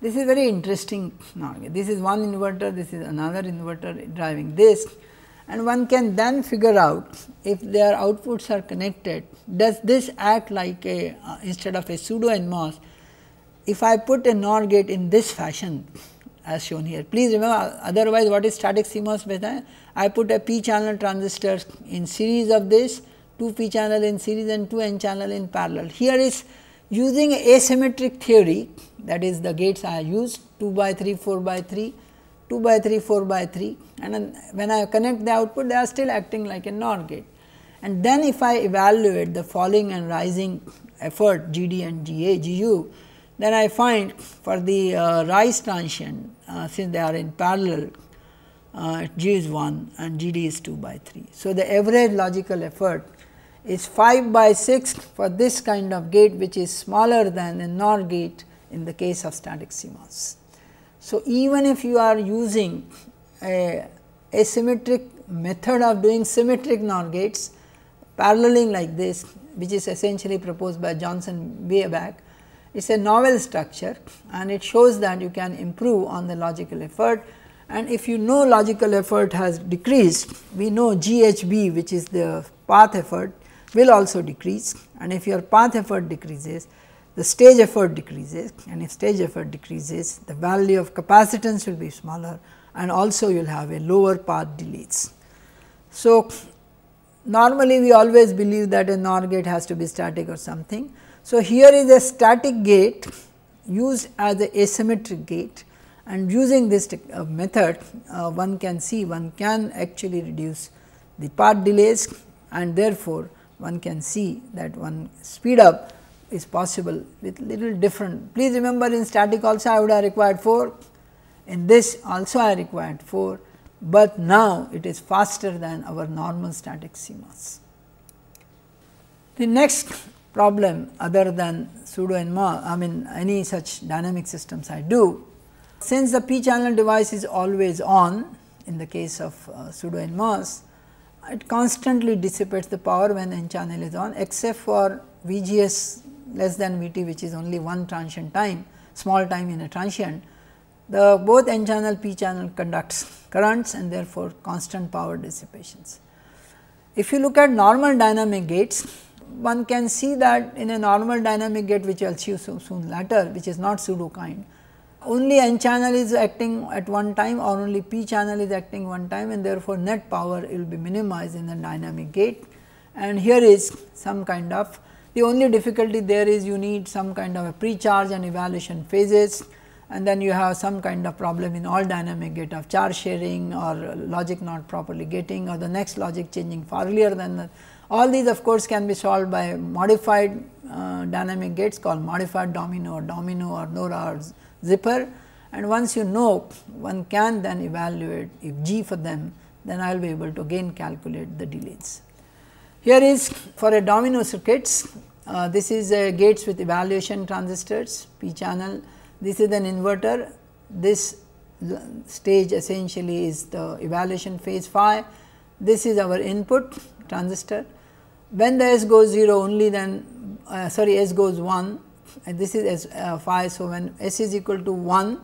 A: this is very interesting NOR gate this is one inverter this is another inverter driving this and one can then figure out if their outputs are connected does this act like a uh, instead of a pseudo NMOS if I put a NOR gate in this fashion as shown here. Please remember otherwise what is static CMOS method? I put a p channel transistor in series of this, 2 p channel in series and 2 n channel in parallel. Here is using asymmetric theory that is the gates I used 2 by 3, 4 by 3, 2 by 3, 4 by 3 and when I connect the output they are still acting like a NOR gate. And then if I evaluate the falling and rising effort G D and G A G U then I find for the uh, rise transition, uh, since they are in parallel, uh, G is 1 and G D is 2 by 3. So, the average logical effort is 5 by 6 for this kind of gate which is smaller than a NOR gate in the case of static CMOS. So, even if you are using a asymmetric method of doing symmetric NOR gates paralleling like this which is essentially proposed by Johnson way back, it is a novel structure and it shows that you can improve on the logical effort and if you know logical effort has decreased, we know GHB which is the path effort will also decrease and if your path effort decreases, the stage effort decreases and if stage effort decreases, the value of capacitance will be smaller and also you will have a lower path delays. So, normally we always believe that a NOR gate has to be static or something, so, here is a static gate used as a asymmetric gate and using this uh, method uh, one can see one can actually reduce the part delays and therefore, one can see that one speed up is possible with little different. Please remember in static also I would have required 4, in this also I required 4, but now it is faster than our normal static CMOS. The next problem other than pseudo and MOS, I mean any such dynamic systems I do. Since the p channel device is always on in the case of uh, pseudo and it constantly dissipates the power when n channel is on except for VGS less than VT which is only one transient time, small time in a transient. The both n channel p channel conducts currents and therefore, constant power dissipations. If you look at normal dynamic gates, one can see that in a normal dynamic gate which I will see so soon later which is not pseudo kind. Only n channel is acting at one time or only p channel is acting one time and therefore, net power will be minimized in the dynamic gate. And here is some kind of the only difficulty there is you need some kind of a pre-charge and evaluation phases and then you have some kind of problem in all dynamic gate of charge sharing or logic not properly getting or the next logic changing far earlier than the all these of course, can be solved by modified uh, dynamic gates called modified domino or domino or Nora or zipper. And once you know one can then evaluate if g for them then I will be able to again calculate the delays. Here is for a domino circuits uh, this is a gates with evaluation transistors p channel this is an inverter this uh, stage essentially is the evaluation phase phi this is our input transistor. When the S goes 0 only then uh, sorry S goes 1 and this is S uh, phi. So, when S is equal to 1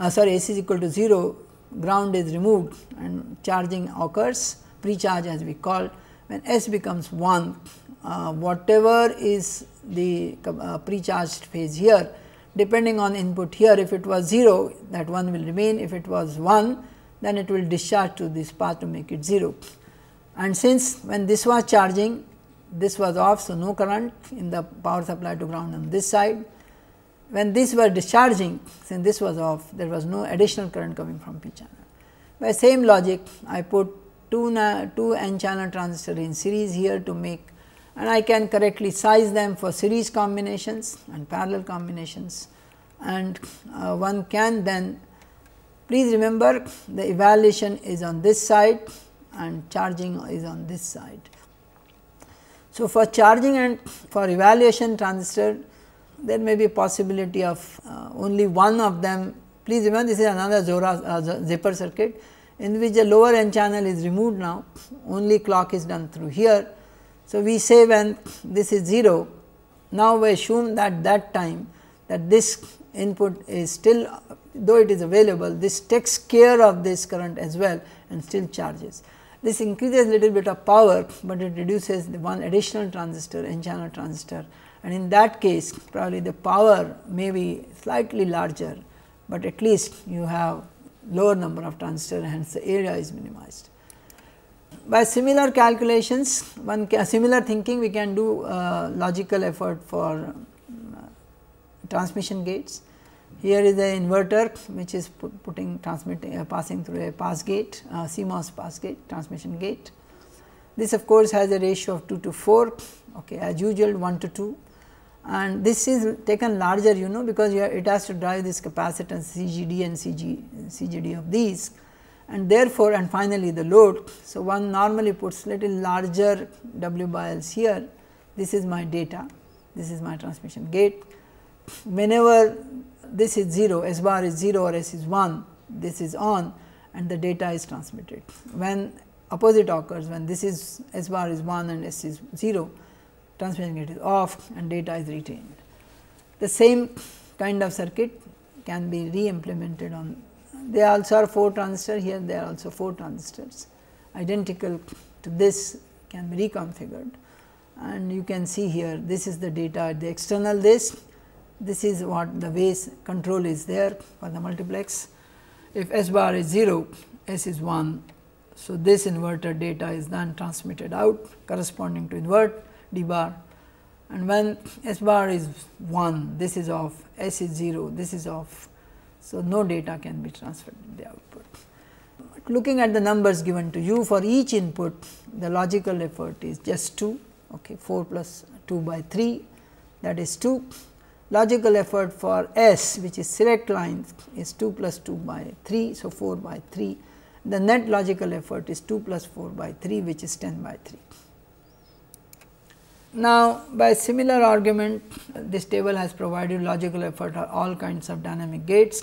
A: uh, sorry S is equal to 0 ground is removed and charging occurs precharge as we call when S becomes 1 uh, whatever is the uh, precharged phase here depending on input here if it was 0 that one will remain if it was 1 then it will discharge to this path to make it 0. And since when this was charging, this was off, so no current in the power supply to ground on this side. When these were discharging, since this was off, there was no additional current coming from p channel. By same logic, I put two, two n channel transistors in series here to make and I can correctly size them for series combinations and parallel combinations and uh, one can then please remember the evaluation is on this side and charging is on this side. So, for charging and for evaluation transistor there may be possibility of uh, only one of them please remember this is another Zora, uh, zipper circuit in which the lower n channel is removed now only clock is done through here. So, we say when this is 0 now we assume that that time that this input is still though it is available this takes care of this current as well and still charges. This increases little bit of power, but it reduces the one additional transistor n channel transistor and in that case probably the power may be slightly larger, but at least you have lower number of transistor hence the area is minimized. By similar calculations one similar thinking we can do uh, logical effort for uh, transmission gates. Here is the inverter which is put, putting transmitting uh, passing through a pass gate uh, CMOS pass gate transmission gate. This of course, has a ratio of 2 to 4 okay, as usual 1 to 2 and this is taken larger you know because it has to drive this capacitance CGD and CG, CGD of these and therefore, and finally, the load. So, one normally puts little larger W by L here this is my data, this is my transmission gate. Whenever this is 0, S bar is 0 or S is 1, this is on and the data is transmitted. When opposite occurs, when this is S bar is 1 and S is 0, transmission gate is off and data is retained. The same kind of circuit can be re-implemented on, they also are 4 transistor, here they are also 4 transistors identical to this can be reconfigured and you can see here this is the data at the external this this is what the ways control is there for the multiplex. If S bar is 0, S is 1. So, this inverter data is then transmitted out corresponding to invert D bar and when S bar is 1, this is off, S is 0, this is off. So, no data can be transferred to the output. But looking at the numbers given to you for each input, the logical effort is just 2, okay, 4 plus 2 by 3 that is 2 logical effort for S which is select lines is 2 plus 2 by 3. So, 4 by 3 the net logical effort is 2 plus 4 by 3 which is 10 by 3. Now, by similar argument this table has provided logical effort for all kinds of dynamic gates,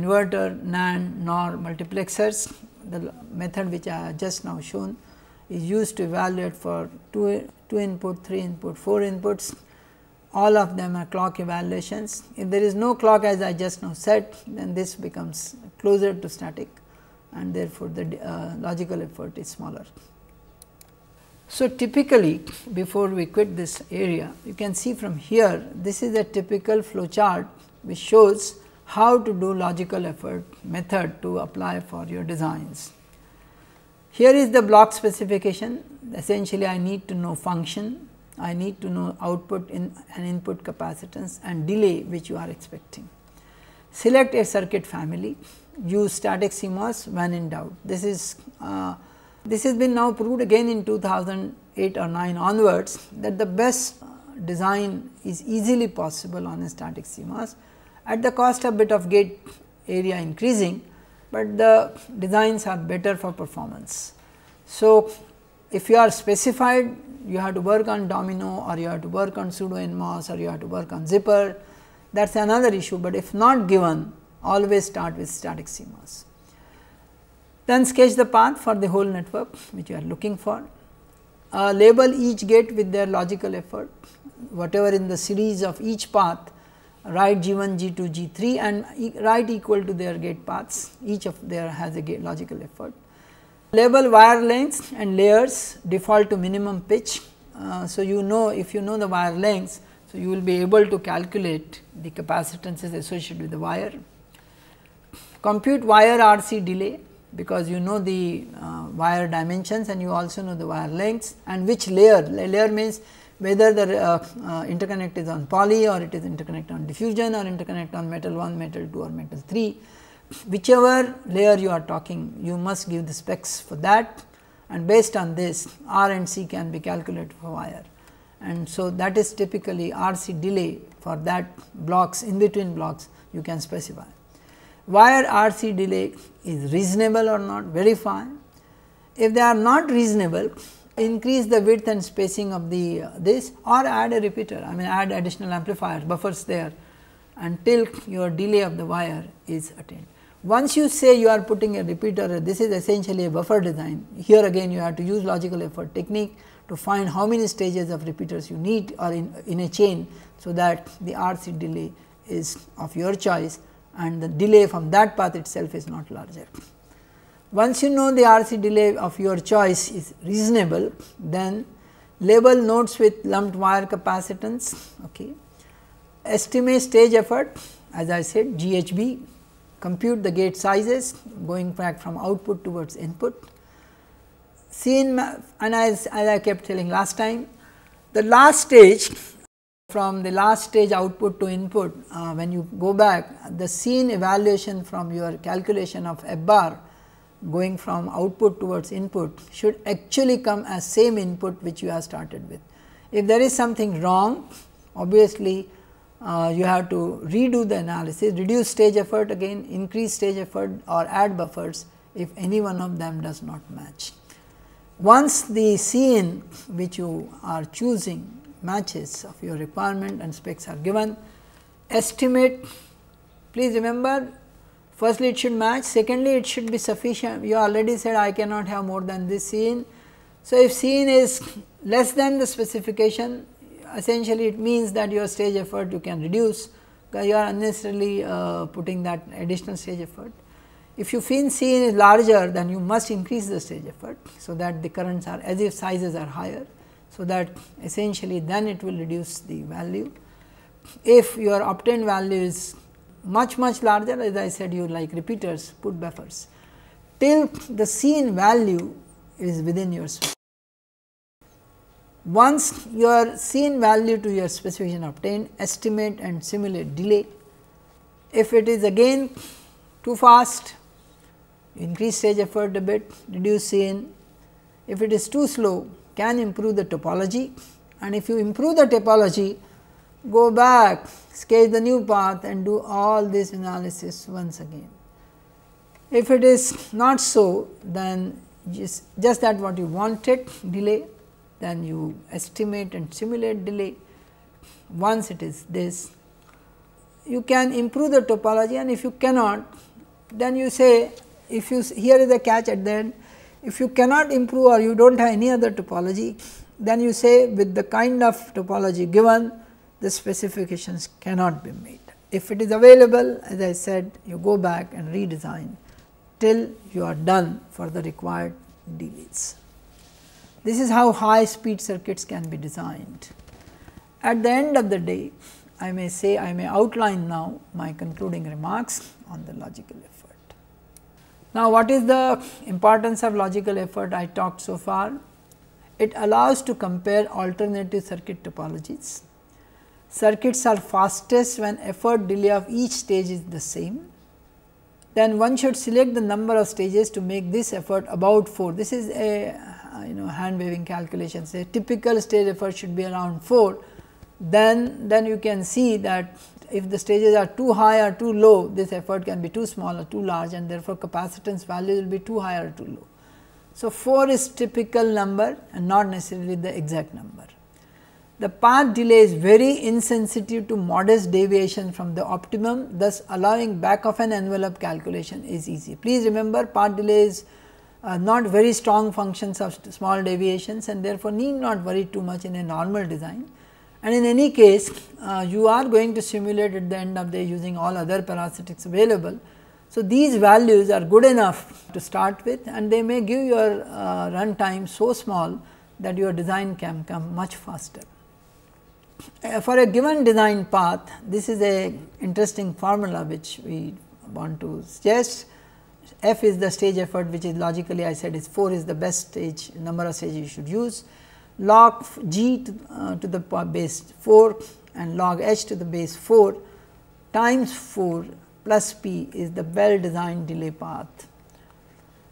A: inverter, NAND, NOR, multiplexers. The method which I have just now shown is used to evaluate for 2, two input, 3 input, 4 inputs all of them are clock evaluations. If there is no clock as I just now said, then this becomes closer to static and therefore, the uh, logical effort is smaller. So, typically before we quit this area, you can see from here, this is a typical flow chart which shows how to do logical effort method to apply for your designs. Here is the block specification, essentially I need to know function I need to know output in and input capacitance and delay which you are expecting. Select a circuit family, use static CMOS when in doubt. This is uh, this has been now proved again in 2008 or 9 onwards that the best design is easily possible on a static CMOS at the cost of bit of gate area increasing, but the designs are better for performance. So, if you are specified you have to work on domino or you have to work on pseudo NMOS or you have to work on zipper that is another issue, but if not given always start with static CMOS. Then sketch the path for the whole network which you are looking for. Uh, label each gate with their logical effort whatever in the series of each path write G1, G2, G3 and e write equal to their gate paths each of their has a logical effort. Label wire lengths and layers default to minimum pitch. Uh, so, you know if you know the wire lengths, so you will be able to calculate the capacitances associated with the wire. Compute wire RC delay because you know the uh, wire dimensions and you also know the wire lengths and which layer. Layer means whether the uh, uh, interconnect is on poly or it is interconnect on diffusion or interconnect on metal 1, metal 2 or metal 3 whichever layer you are talking you must give the specs for that and based on this R and C can be calculated for wire. And so, that is typically R C delay for that blocks in between blocks you can specify. Wire R C delay is reasonable or not verify. If they are not reasonable increase the width and spacing of the uh, this or add a repeater I mean add additional amplifiers buffers there until your delay of the wire is attained. Once you say you are putting a repeater, this is essentially a buffer design. Here again you have to use logical effort technique to find how many stages of repeaters you need or in, in a chain, so that the RC delay is of your choice and the delay from that path itself is not larger. Once you know the RC delay of your choice is reasonable, then label nodes with lumped wire capacitance, okay. estimate stage effort as I said GHB compute the gate sizes going back from output towards input. See and as, as I kept telling last time, the last stage from the last stage output to input uh, when you go back the seen evaluation from your calculation of F bar going from output towards input should actually come as same input which you have started with. If there is something wrong obviously uh, you have to redo the analysis, reduce stage effort again, increase stage effort or add buffers if any one of them does not match. Once the scene which you are choosing matches of your requirement and specs are given, estimate please remember firstly it should match, secondly it should be sufficient you already said I cannot have more than this scene, So, if scene is less than the specification essentially it means that your stage effort you can reduce you are unnecessarily uh, putting that additional stage effort. If you fin scene is larger then you must increase the stage effort. So, that the currents are as if sizes are higher. So, that essentially then it will reduce the value. If your obtained value is much much larger as I said you like repeaters put buffers till the scene value is within your once your seen value to your specification obtained, estimate and simulate delay. If it is again too fast, increase stage effort a bit, reduce seen. If it is too slow, can improve the topology and if you improve the topology, go back, sketch the new path and do all this analysis once again. If it is not so, then just, just that what you wanted delay then you estimate and simulate delay. Once it is this, you can improve the topology and if you cannot, then you say if you here is a catch at the end, if you cannot improve or you do not have any other topology, then you say with the kind of topology given, the specifications cannot be made. If it is available, as I said, you go back and redesign till you are done for the required delays. This is how high speed circuits can be designed. At the end of the day, I may say I may outline now my concluding remarks on the logical effort. Now, what is the importance of logical effort I talked so far? It allows to compare alternative circuit topologies. Circuits are fastest when effort delay of each stage is the same. Then one should select the number of stages to make this effort about 4. This is a uh, you know hand waving calculations say typical stage effort should be around 4 then then you can see that if the stages are too high or too low this effort can be too small or too large and therefore capacitance value will be too high or too low so 4 is typical number and not necessarily the exact number the path delay is very insensitive to modest deviation from the optimum thus allowing back of an envelope calculation is easy please remember path delay is uh, not very strong functions of small deviations and therefore, need not worry too much in a normal design. And in any case, uh, you are going to simulate at the end of the day using all other parasitics available. So, these values are good enough to start with and they may give your uh, run time so small that your design can come much faster. Uh, for a given design path, this is a interesting formula which we want to suggest. F is the stage effort which is logically I said is 4 is the best stage number of stages you should use log g to, uh, to the base 4 and log h to the base 4 times 4 plus p is the well designed delay path.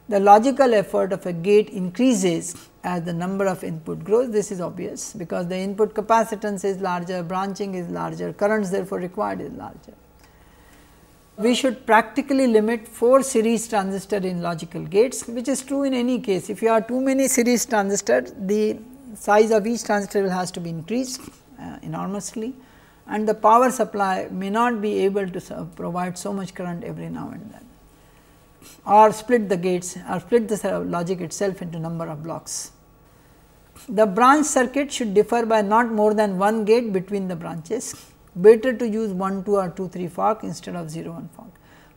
A: The logical effort of a gate increases as the number of input grows this is obvious because the input capacitance is larger branching is larger currents therefore required is larger we should practically limit 4 series transistor in logical gates which is true in any case. If you have too many series transistor the size of each transistor will has to be increased uh, enormously and the power supply may not be able to provide so much current every now and then or split the gates or split the logic itself into number of blocks. The branch circuit should differ by not more than one gate between the branches better to use 1 2 or 2 3 fork instead of 0 1 fork.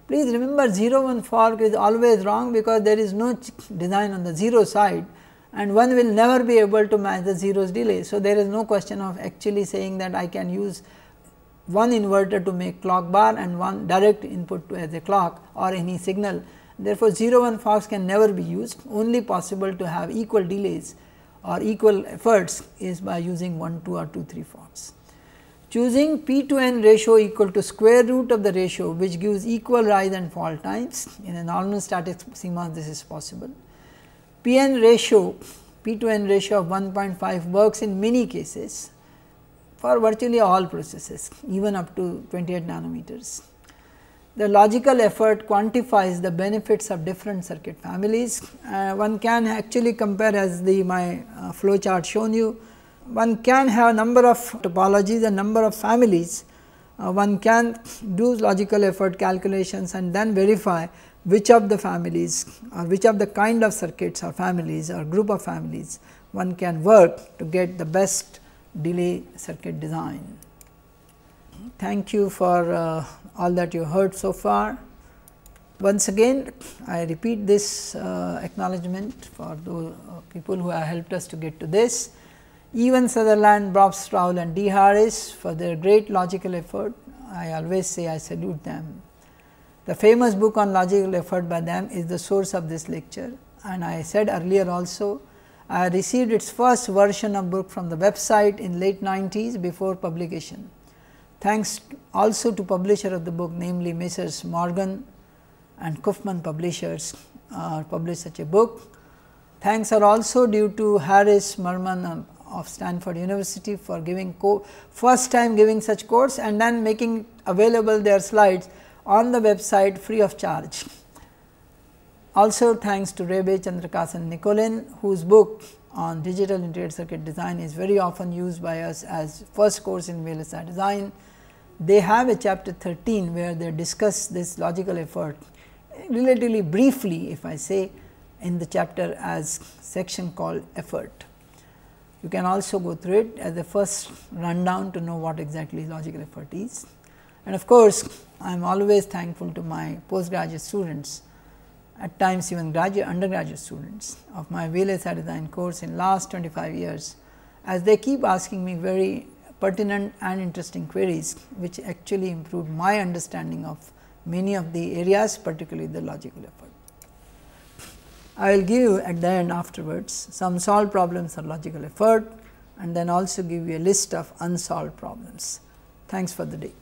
A: Please remember 0 1 fork is always wrong because there is no design on the 0 side and one will never be able to match the zeros delay. So, there is no question of actually saying that I can use one inverter to make clock bar and one direct input as a clock or any signal. Therefore, 0 1 forks can never be used only possible to have equal delays or equal efforts is by using 1 2 or 2 3 forks choosing P to n ratio equal to square root of the ratio which gives equal rise and fall times in a normal static sigma this is possible. P n ratio P to n ratio of 1.5 works in many cases for virtually all processes even up to 28 nanometers. The logical effort quantifies the benefits of different circuit families. Uh, one can actually compare as the my uh, flow chart shown you one can have a number of topologies and number of families. Uh, one can do logical effort calculations and then verify which of the families or which of the kind of circuits or families or group of families one can work to get the best delay circuit design. Thank you for uh, all that you heard so far. Once again, I repeat this uh, acknowledgement for the people who have helped us to get to this. Even Sutherland, Brobstrahl and D. Harris for their great logical effort, I always say I salute them. The famous book on logical effort by them is the source of this lecture and I said earlier also, I received its first version of book from the website in late 90s before publication. Thanks also to publisher of the book namely Messrs. Morgan and Kaufman publishers uh, published such a book. Thanks are also due to Harris, Merman of Stanford University for giving first time giving such course and then making available their slides on the website free of charge. Also thanks to Rebe Chandrakasan Nicolin whose book on digital integrated circuit design is very often used by us as first course in VLSI design. They have a chapter 13 where they discuss this logical effort relatively briefly if I say in the chapter as section called effort. You can also go through it as a first rundown to know what exactly logical effort is. And of course, I am always thankful to my postgraduate students, at times even graduate undergraduate students of my VLSI design course in last 25 years, as they keep asking me very pertinent and interesting queries, which actually improve my understanding of many of the areas, particularly the logical effort. I will give at the end afterwards some solved problems or logical effort and then also give you a list of unsolved problems. Thanks for the day.